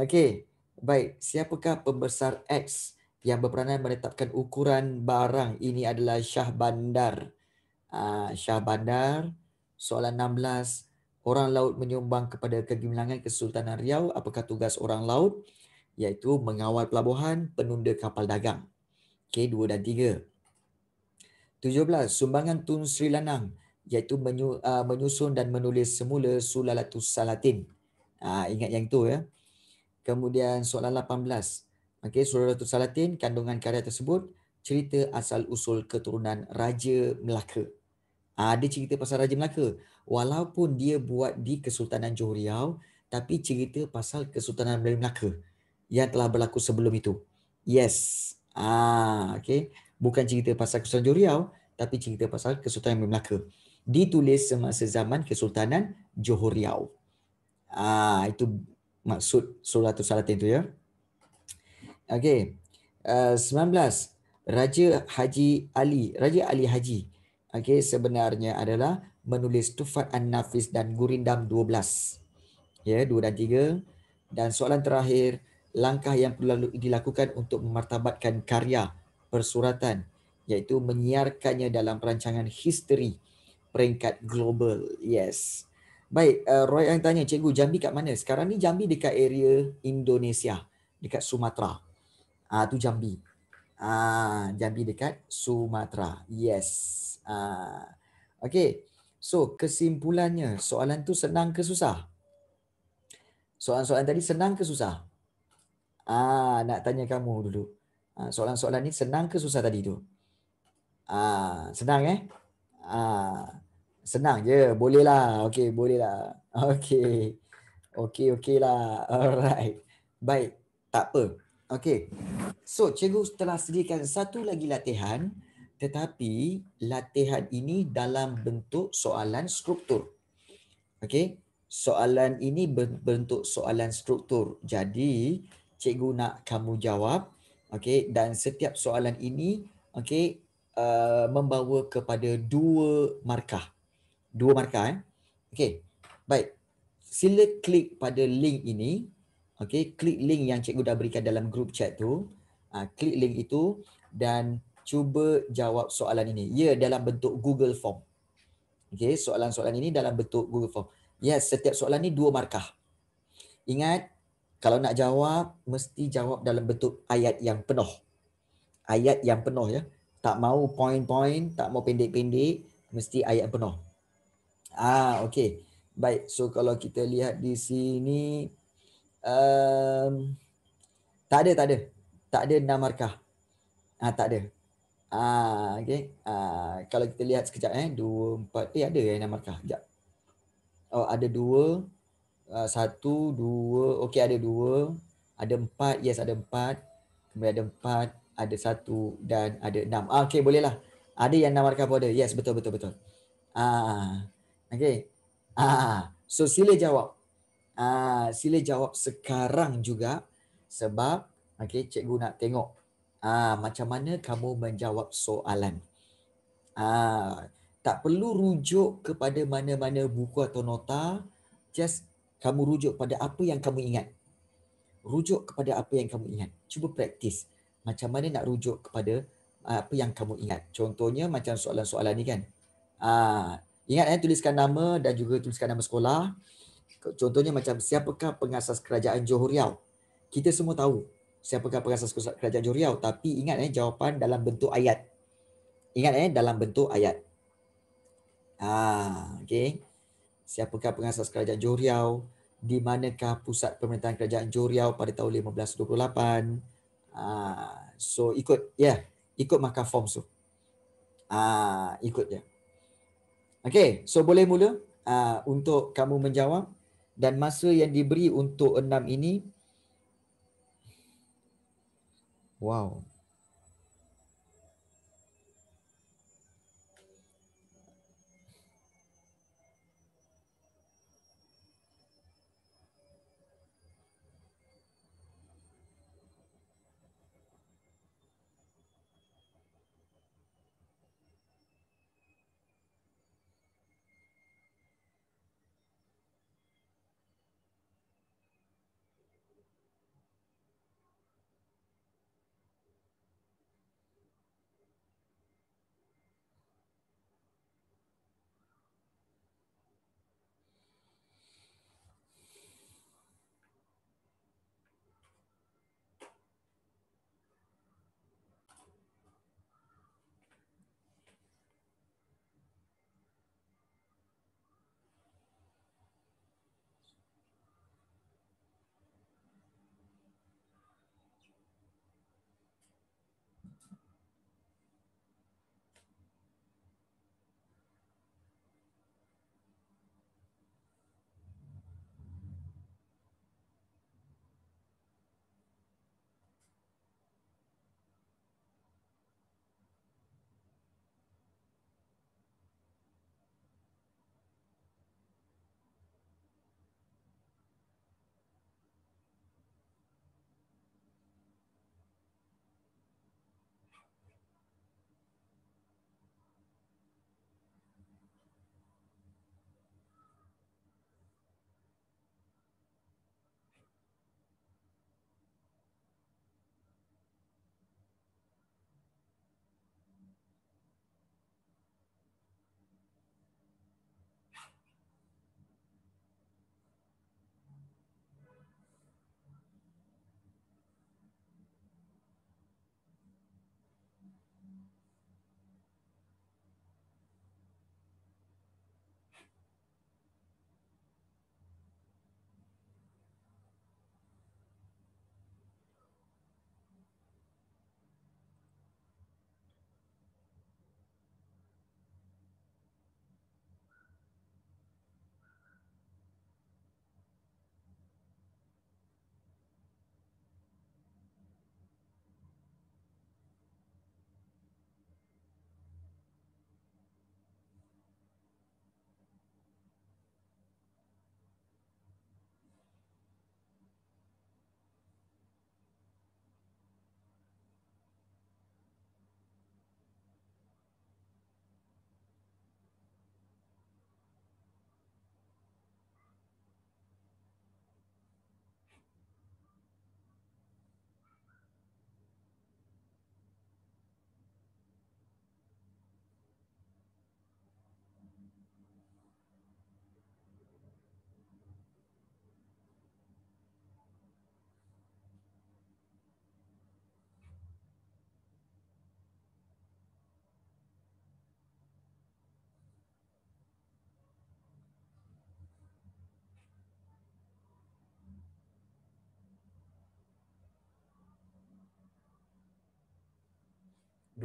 okey, baik. Siapakah pembesar X yang berperanan menetapkan ukuran barang ini adalah Shah Bandar. Ah, uh, Shah Bandar. Soalan 16 orang laut menyumbang kepada kegemilangan Kesultanan Riau. Apakah tugas orang laut? Iaitu mengawal pelabuhan, penunda kapal dagang. K2 okay, dan 3. 17. Sumbangan Tun Sri Lanang iaitu menyu, uh, menyusun dan menulis semula Sulalatus Salatin. Uh, ingat yang tu ya. Kemudian soalan 18. Okay, Sulalatus Salatin kandungan karya tersebut cerita asal usul keturunan Raja Melaka. Ada ah, cerita pasal Raja Melaka walaupun dia buat di Kesultanan Johor Riau tapi cerita pasal Kesultanan Melayu Melaka yang telah berlaku sebelum itu. Yes. Ah, okey. Bukan cerita pasal Kesultanan Johor Riau tapi cerita pasal Kesultanan Melayu Melaka. Ditulis semasa zaman Kesultanan Johor Riau. Ah, itu maksud Suratul Salatin itu ya. Okey. Uh, 19. Raja Haji Ali. Raja Ali Haji. Okey, sebenarnya adalah menulis Tufat An-Nafis dan Gurindam 12. Ya, 2 dan 3. Dan soalan terakhir, langkah yang perlu dilakukan untuk memartabatkan karya persuratan iaitu menyiarkannya dalam perancangan history peringkat global. Yes. Baik, uh, Roy yang tanya, Cikgu Jambi kat mana? Sekarang ni Jambi dekat area Indonesia, dekat Sumatera. Ah uh, tu Jambi. Ah uh, Jambi dekat Sumatera. Yes. Ah uh, okey. So kesimpulannya, soalan tu senang ke susah? Soalan-soalan tadi senang ke susah? Ah, nak tanya kamu dulu. Ah, soalan-soalan ni senang ke susah tadi tu? Ah, senang eh? Ah, senang je, boleh lah. Okey, boleh lah. okay Okey, okey lah. Alright. Baik, tak apa. Okey. So, cikgu telah sediakan satu lagi latihan tetapi latihan ini dalam bentuk soalan struktur. Okey, soalan ini bentuk soalan struktur. Jadi, cikgu nak kamu jawab. Okey, dan setiap soalan ini okey uh, membawa kepada dua markah. Dua markah eh. Okey. Baik. Sila klik pada link ini. Okey, klik link yang cikgu dah berikan dalam group chat tu. Uh, klik link itu dan cuba jawab soalan ini. Ya, dalam bentuk Google Form. Okey, soalan-soalan ini dalam bentuk Google Form. Ya, yes, setiap soalan ni dua markah. Ingat, kalau nak jawab, mesti jawab dalam bentuk ayat yang penuh. Ayat yang penuh ya. Tak mau poin-poin, tak mau pendek-pendek, mesti ayat penuh. Ah, okey. Baik, so kalau kita lihat di sini, um, tak ada, tak ada. Tak ada enam markah. Ah, tak ada. Ah, okay. Ah, kalau kita lihat sekejap eh, dua, empat, eh ada yang eh, nama markah, sekejap. Oh, ada dua, uh, satu, dua, okey ada dua, ada empat, yes ada empat, kemudian ada empat, ada satu dan ada enam. Ah, okey bolehlah. Ada yang nama markah boleh, yes betul, betul, betul. Ah, okey. Ah, so sila jawab. Ah, sila jawab sekarang juga sebab okey cikgu nak tengok Ha, macam mana kamu menjawab soalan? Ha, tak perlu rujuk kepada mana-mana buku atau nota. Just kamu rujuk pada apa yang kamu ingat. Rujuk kepada apa yang kamu ingat. Cuba praktis. Macam mana nak rujuk kepada ah, apa yang kamu ingat. Contohnya macam soalan-soalan ni kan. Ha, ingat eh, tuliskan nama dan juga tuliskan nama sekolah. Contohnya macam siapakah pengasas kerajaan Johor Riau? Kita semua tahu siapakah pengasas kerajaan Joriau tapi ingat eh jawapan dalam bentuk ayat ingat eh dalam bentuk ayat ah okey siapakah pengasas kerajaan Joriau di manakah pusat pemerintahan kerajaan Joriau pada tahun 1528 ah ha, so ikut ya yeah, ikut maka form so ah ha, ikut je okey so boleh mula ah untuk kamu menjawab dan masa yang diberi untuk enam ini Wow.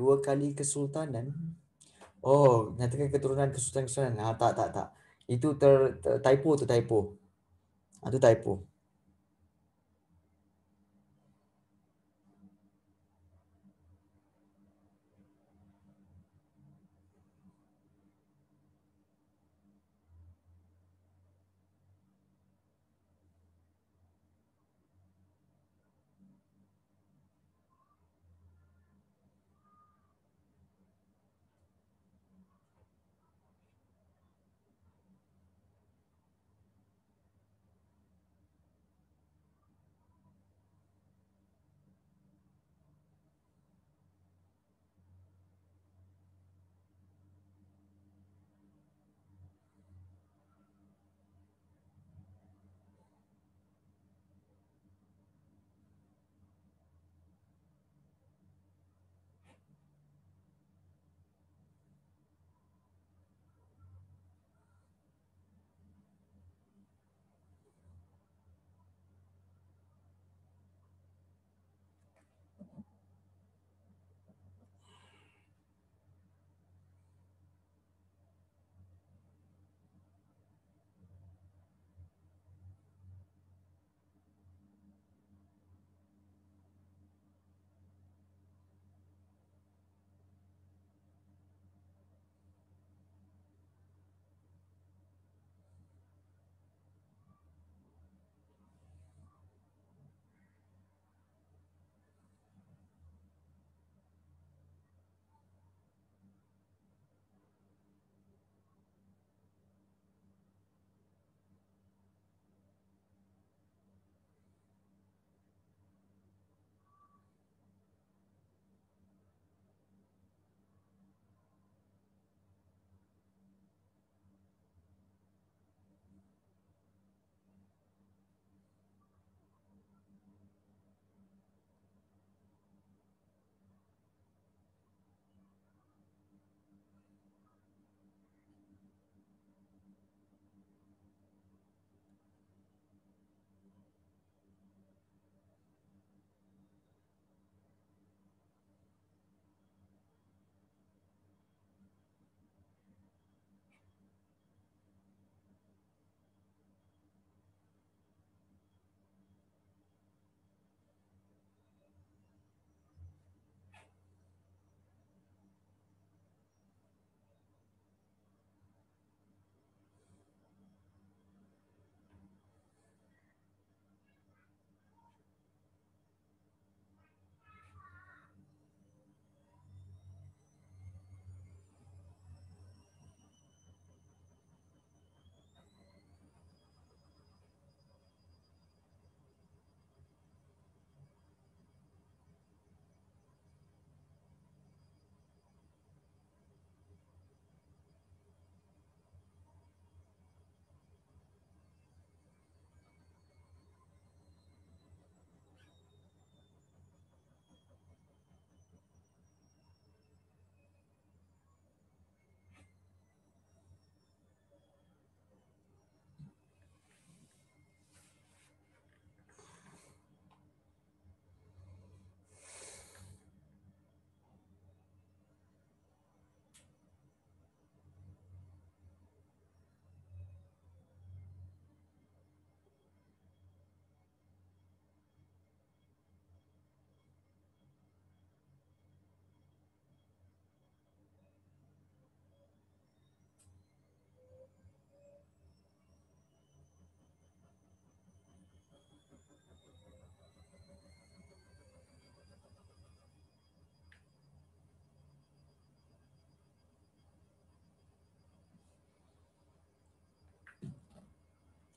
dua kali kesultanan. Oh, nyatakan keturunan kesultanan kesultanan. Ah, tak tak tak. Itu ter, ter typo tu typo. Ah, itu typo.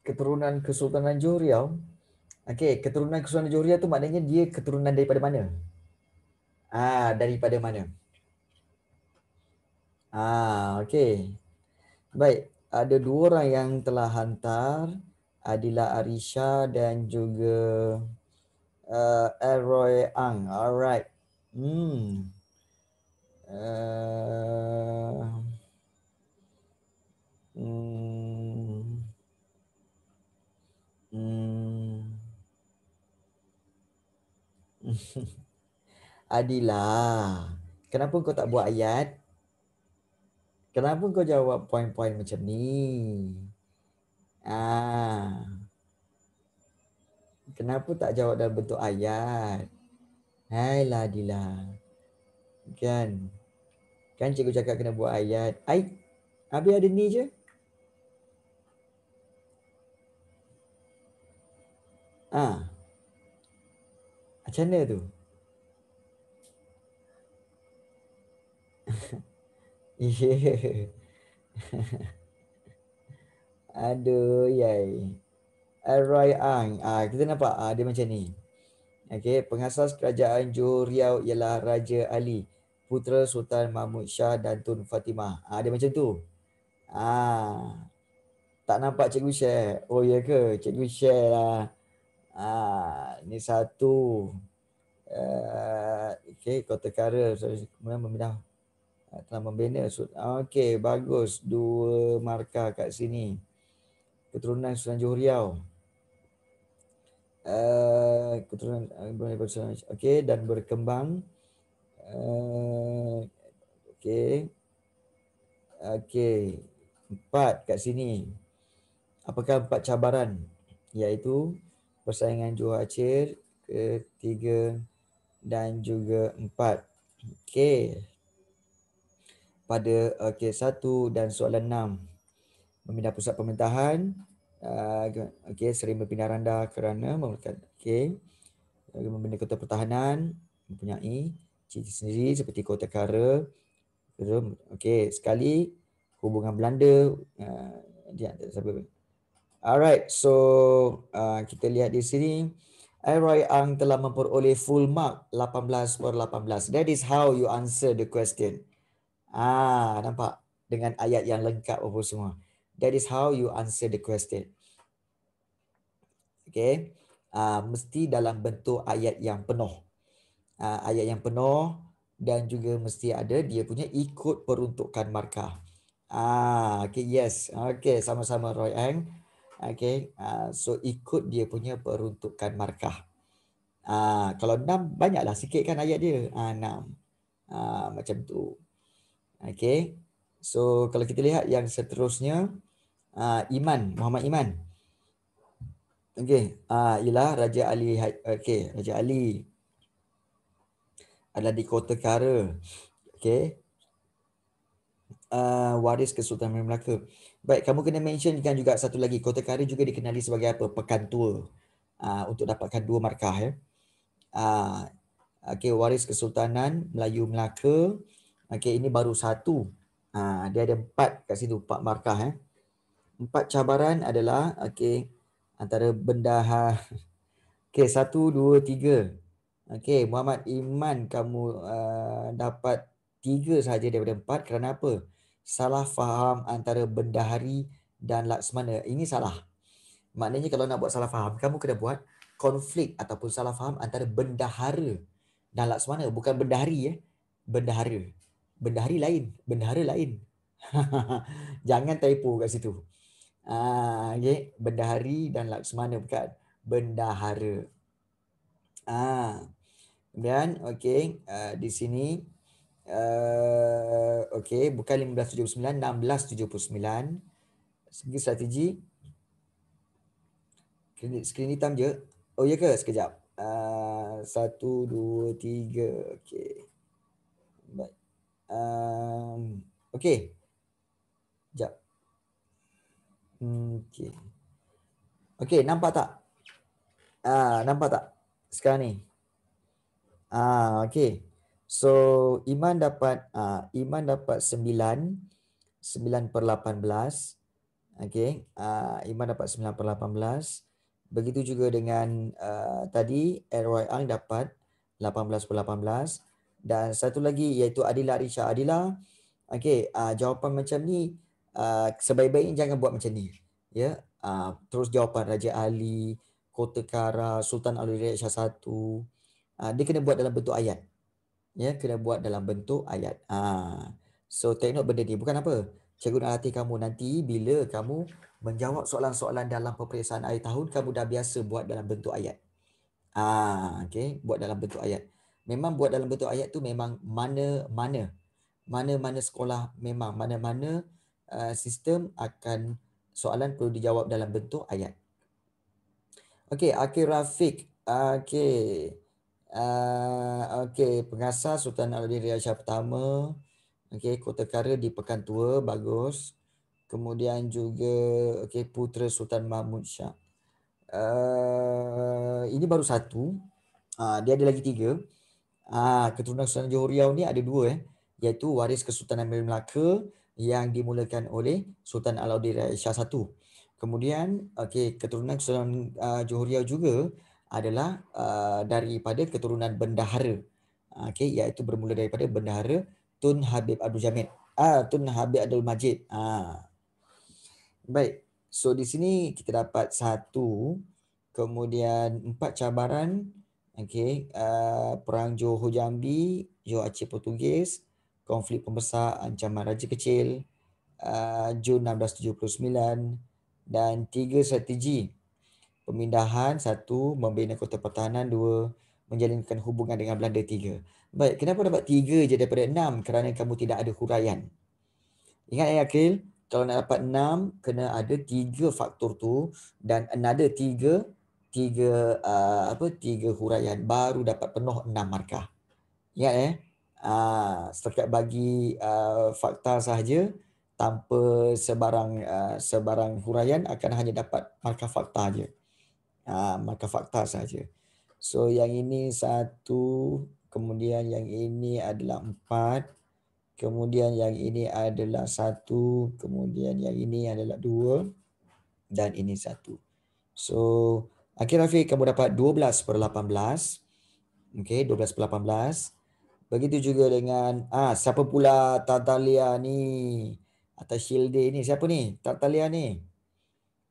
keturunan Kesultanan Johor Riau. Okey, keturunan Kesultanan Johor Riau tu maknanya dia keturunan daripada mana? Ah, daripada mana? Ah, okey. Baik, ada dua orang yang telah hantar Adila Arisha dan juga uh, Elroy Ang. Alright. Hmm. Uh, hmm. Hmm. Adila, kenapa kau tak buat ayat? Kenapa kau jawab poin-poin macam ni? Ah. Kenapa tak jawab dalam bentuk ayat? Hai lah Adila. Kan? Kan cikgu cakap kena buat ayat. Ai, habis ada ni je? Ha. Macam mana tu? Aduh, yai. Arroy Ang. Ah, kita nampak ah, dia macam ni. Okey, pengasas kerajaan Johor Riau ialah Raja Ali, putra Sultan Mahmud Shah dan Tun Fatimah. Ah, dia macam tu. Ah. Tak nampak cikgu share. Oh ya ke? Cikgu share lah. Ha, ini satu uh, eh, okay, Kota Kara kemudian memindah uh, eh, telah membina ah, Okey, bagus dua markah kat sini keturunan Sultan Johriau uh, eh, keturunan uh, okay, dan berkembang uh, Okey, okay. empat kat sini apakah empat cabaran iaitu persaingan Johor Acir ketiga dan juga empat. Okey. Pada okey satu dan soalan enam. Memindah pusat pemerintahan. Uh, ah, okey sering berpindah randa kerana memerlukan. Okey. Membina kota pertahanan mempunyai ciri sendiri seperti kota kara. Okey sekali hubungan Belanda uh, dia ada sebab Alright, so uh, kita lihat di sini. Aeroy Ang telah memperoleh full mark 18 per 18. That is how you answer the question. Ah, nampak? Dengan ayat yang lengkap apa semua. That is how you answer the question. Okay. Uh, mesti dalam bentuk ayat yang penuh. Uh, ayat yang penuh dan juga mesti ada dia punya ikut peruntukan markah. Ah, okay, yes. Okay, sama-sama Roy Ang. -sama, Okay. Uh, so ikut dia punya peruntukan markah. Uh, kalau enam, banyaklah sikit kan ayat dia. Uh, enam. Uh, macam tu. Okay. So kalau kita lihat yang seterusnya. Uh, Iman. Muhammad Iman. Okay. Uh, ialah Raja Ali. Okay. Raja Ali. Adalah di Kota Kara. Okay uh, waris Kesultanan Brunei Melaka. Baik, kamu kena mentionkan juga satu lagi. Kota Kari juga dikenali sebagai apa? Pekan Tua. Uh, untuk dapatkan dua markah ya. Uh, ah, okay, waris Kesultanan Melayu Melaka. Okay, ini baru satu. Uh, dia ada empat kat situ, empat markah ya. Empat cabaran adalah okay, antara benda ha. Okay, satu, dua, tiga. Okay, Muhammad Iman kamu uh, dapat tiga saja daripada empat kerana apa? salah faham antara bendahari dan laksmana. Ini salah. Maknanya kalau nak buat salah faham, kamu kena buat konflik ataupun salah faham antara bendahara dan laksmana. Bukan bendahari ya. Eh. Bendahara. Bendahari lain. Bendahara lain. Jangan typo kat situ. Ah, okay. Bendahari dan laksmana bukan. Bendahara. Ah. dan okey Uh, di sini, Eh, okay, bukan 1579, 1679. Segi strategi. Screen hitam je. Oh, iya, ke? Sekejap. Uh, satu, dua, tiga. Okay. Baik. Um, okay. Sekejap. Okay. Okay, nampak tak? uh, nampak tak? Sekarang ni. Ah, uh, okay. So Iman dapat uh, Iman dapat 9 9 per 18 Okay uh, Iman dapat 9 per 18 Begitu juga dengan uh, Tadi Roy Ang dapat 18 per 18 Dan satu lagi iaitu Adila Risha Adila Okay uh, ah, jawapan macam ni uh, Sebaik-baiknya jangan buat macam ni Ya yeah? uh, Terus jawapan Raja Ali Kota Kara Sultan Alwi Raja Shah 1 uh, Dia kena buat dalam bentuk ayat ya kena buat dalam bentuk ayat. Ha. So take note benda ni bukan apa. Cikgu nak latih kamu nanti bila kamu menjawab soalan-soalan dalam peperiksaan akhir tahun kamu dah biasa buat dalam bentuk ayat. Ah, ha. okey, buat dalam bentuk ayat. Memang buat dalam bentuk ayat tu memang mana-mana. Mana-mana sekolah memang mana-mana uh, sistem akan soalan perlu dijawab dalam bentuk ayat. Okey, Akhir Rafiq. Okey. Ah, okay, pengasas Sultan Aluddin Riyad Shah pertama. Okey, Kota Kara di Pekan Tua, bagus. Kemudian juga okay, putra Sultan Mahmud Shah. Uh, ini baru satu. Uh, dia ada lagi tiga. uh, keturunan Sultan Johor Riau ni ada dua eh, iaitu waris Kesultanan Melayu Melaka yang dimulakan oleh Sultan Alauddin Shah I. Kemudian okay, keturunan Sultan uh, Johor Riau juga adalah uh, daripada keturunan bendahara. Ah, okey, iaitu bermula daripada bendahara Tun Habib Abdul Jamid. Ah, Tun Habib Abdul Majid. Ah. Baik. So di sini kita dapat satu kemudian empat cabaran okey uh, perang Johor Jambi, Johor Aceh Portugis, konflik pembesar ancaman raja kecil uh, Jun 1679 dan tiga strategi pemindahan satu membina kota pertahanan dua menjalinkan hubungan dengan Belanda tiga baik kenapa dapat tiga je daripada enam kerana kamu tidak ada huraian ingat ya Akil kalau nak dapat enam kena ada tiga faktor tu dan another tiga tiga uh, apa tiga huraian baru dapat penuh enam markah ingat eh uh, setakat bagi uh, fakta sahaja tanpa sebarang uh, sebarang huraian akan hanya dapat markah fakta aja ha, markah fakta saja. So yang ini satu, kemudian yang ini adalah empat, kemudian yang ini adalah satu, kemudian yang ini adalah dua, dan ini satu. So akhir akhir kamu dapat belas per lapan 18. Okay, belas per lapan belas. Begitu juga dengan ah siapa pula Tatalia ni? Atau Shilde ni siapa ni? Tatalia ni.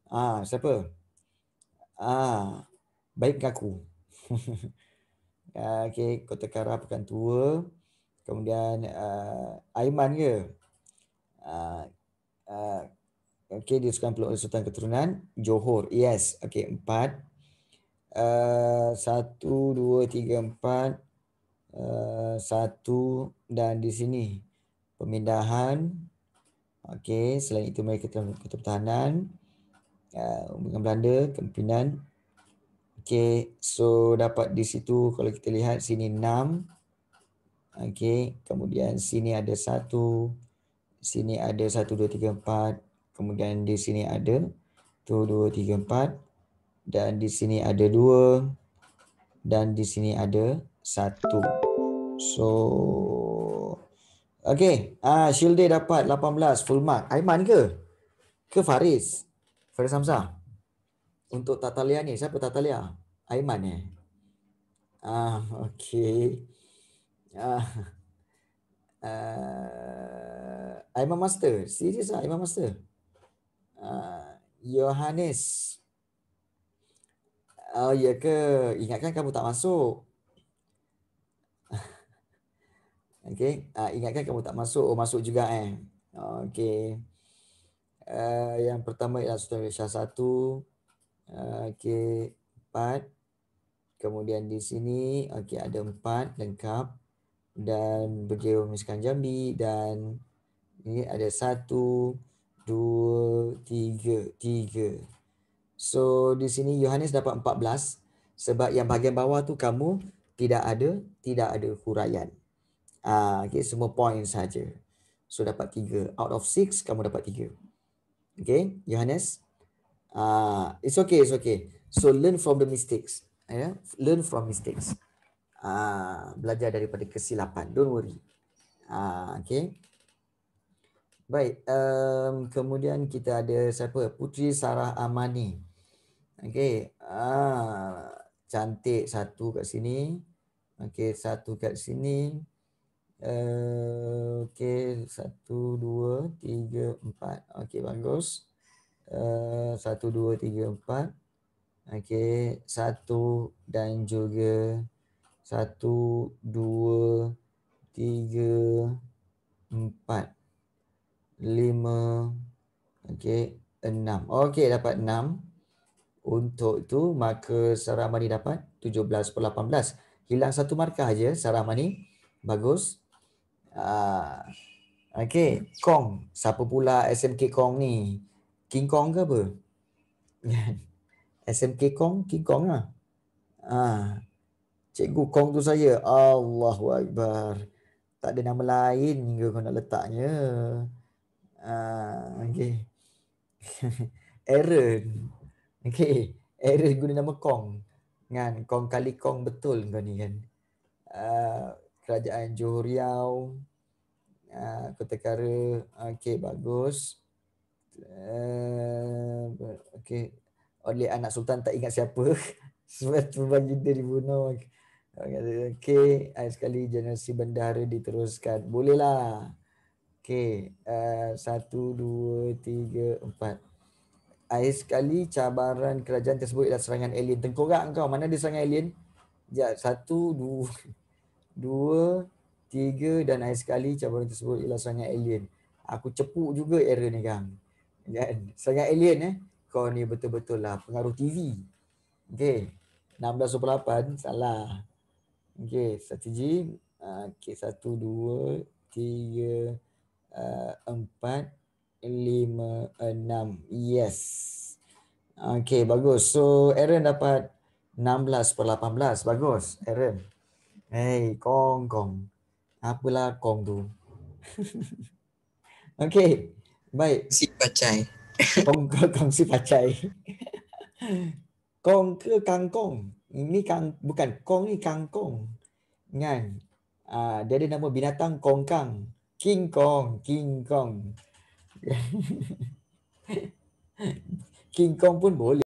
Ah siapa? Ah, baik kaku. ah, okay, Kota Kara pekan tua. Kemudian uh, Aiman ke? Ah, uh, ah, okay, dia suka peluk Sultan Keturunan. Johor, yes. Okey, empat. Uh, satu, dua, tiga, empat. Uh, satu dan di sini pemindahan. Okey, selain itu mereka ketua, ketua pertahanan. Ah, dengan Belanda kepimpinan okey so dapat di situ kalau kita lihat sini 6 okey kemudian sini ada 1 sini ada 1 2 3 4 kemudian di sini ada 1 2 3 4 dan di sini ada 2 dan di sini ada 1 so okey ah uh, Shilde dapat 18 full mark Aiman ke ke Faris Farid Samsa. Untuk Tatalia ni, siapa Tatalia? Aiman ni. Ah, okey. Ah. Uh, Aiman Master. Serius lah Aiman Master. Uh, Oh, uh, ya ke? Ingatkan kamu tak masuk. okay. Uh, ah, ingatkan kamu tak masuk. Oh, masuk juga eh. Okay. Eh, yang pertama ialah Sultan Syah 1 uh, 4 kemudian di sini okay, ada 4 lengkap dan berjaya memisahkan Jambi dan ini ada 1 2 3 3 so di sini Yohanes dapat 14 sebab yang bahagian bawah tu kamu tidak ada tidak ada huraian uh, ah, okay, semua point saja So dapat 3 out of 6 kamu dapat 3 Okay, Johannes. Uh, it's okay, it's okay. So learn from the mistakes. Yeah, learn from mistakes. Uh, belajar daripada kesilapan. Don't worry. Uh, okay. Baik. Um, kemudian kita ada siapa? Putri Sarah Amani. Okay. Ah, uh, cantik satu kat sini. Okay, satu kat sini. Uh, eh, okay, satu, dua, tiga, empat. Okay, bagus. Uh, satu, dua, tiga, empat. Okay, satu dan juga satu, dua, tiga, empat, lima, okay, enam. Okay, dapat enam. Untuk tu, maka Sarah Mani dapat tujuh belas per lapan belas. Hilang satu markah aja Sarah Mani. Bagus. Ah. Okey, Kong, siapa pula SMK Kong ni? King Kong ke apa? SMK Kong, King Kong lah. Ah. Cikgu Kong tu saya. Allahu akbar. Tak ada nama lain hingga kau nak letaknya. Ah, okey. Aaron. Okey, Aaron guna nama Kong. Ngan Kong kali Kong betul kau ni kan. Ah, kerajaan Johor Riau ah, Kota Kara okey bagus eh, Okay, oleh anak sultan tak ingat siapa sebab bagi dia dibunuh okey sekali generasi bendahara diteruskan bolehlah Okay, eh, satu dua tiga empat Akhir sekali cabaran kerajaan tersebut ialah serangan alien. Tengkorak kau. Mana ada serangan alien? Sekejap. Satu, dua dua, tiga dan akhir sekali cabaran tersebut ialah serangan alien. Aku cepuk juga error ni kang. Kan? Serangan alien eh. Kau ni betul-betul lah pengaruh TV. Okay. 16.8 salah. Okay. Strategi. Ah, okay. Satu, dua, tiga, ah, empat, lima, enam. Yes. Okay. Bagus. So Aaron dapat 16 per 18. Bagus. Aaron. Hey, gong gong. Apalah gong tu. okay. Baik. Si pacai. gong ke gong si pacai. gong ke kangkong. Ini kang bukan gong ni kangkong. Kan? Uh, dia ada nama binatang kong kang. King Kong, King Kong. King Kong pun boleh.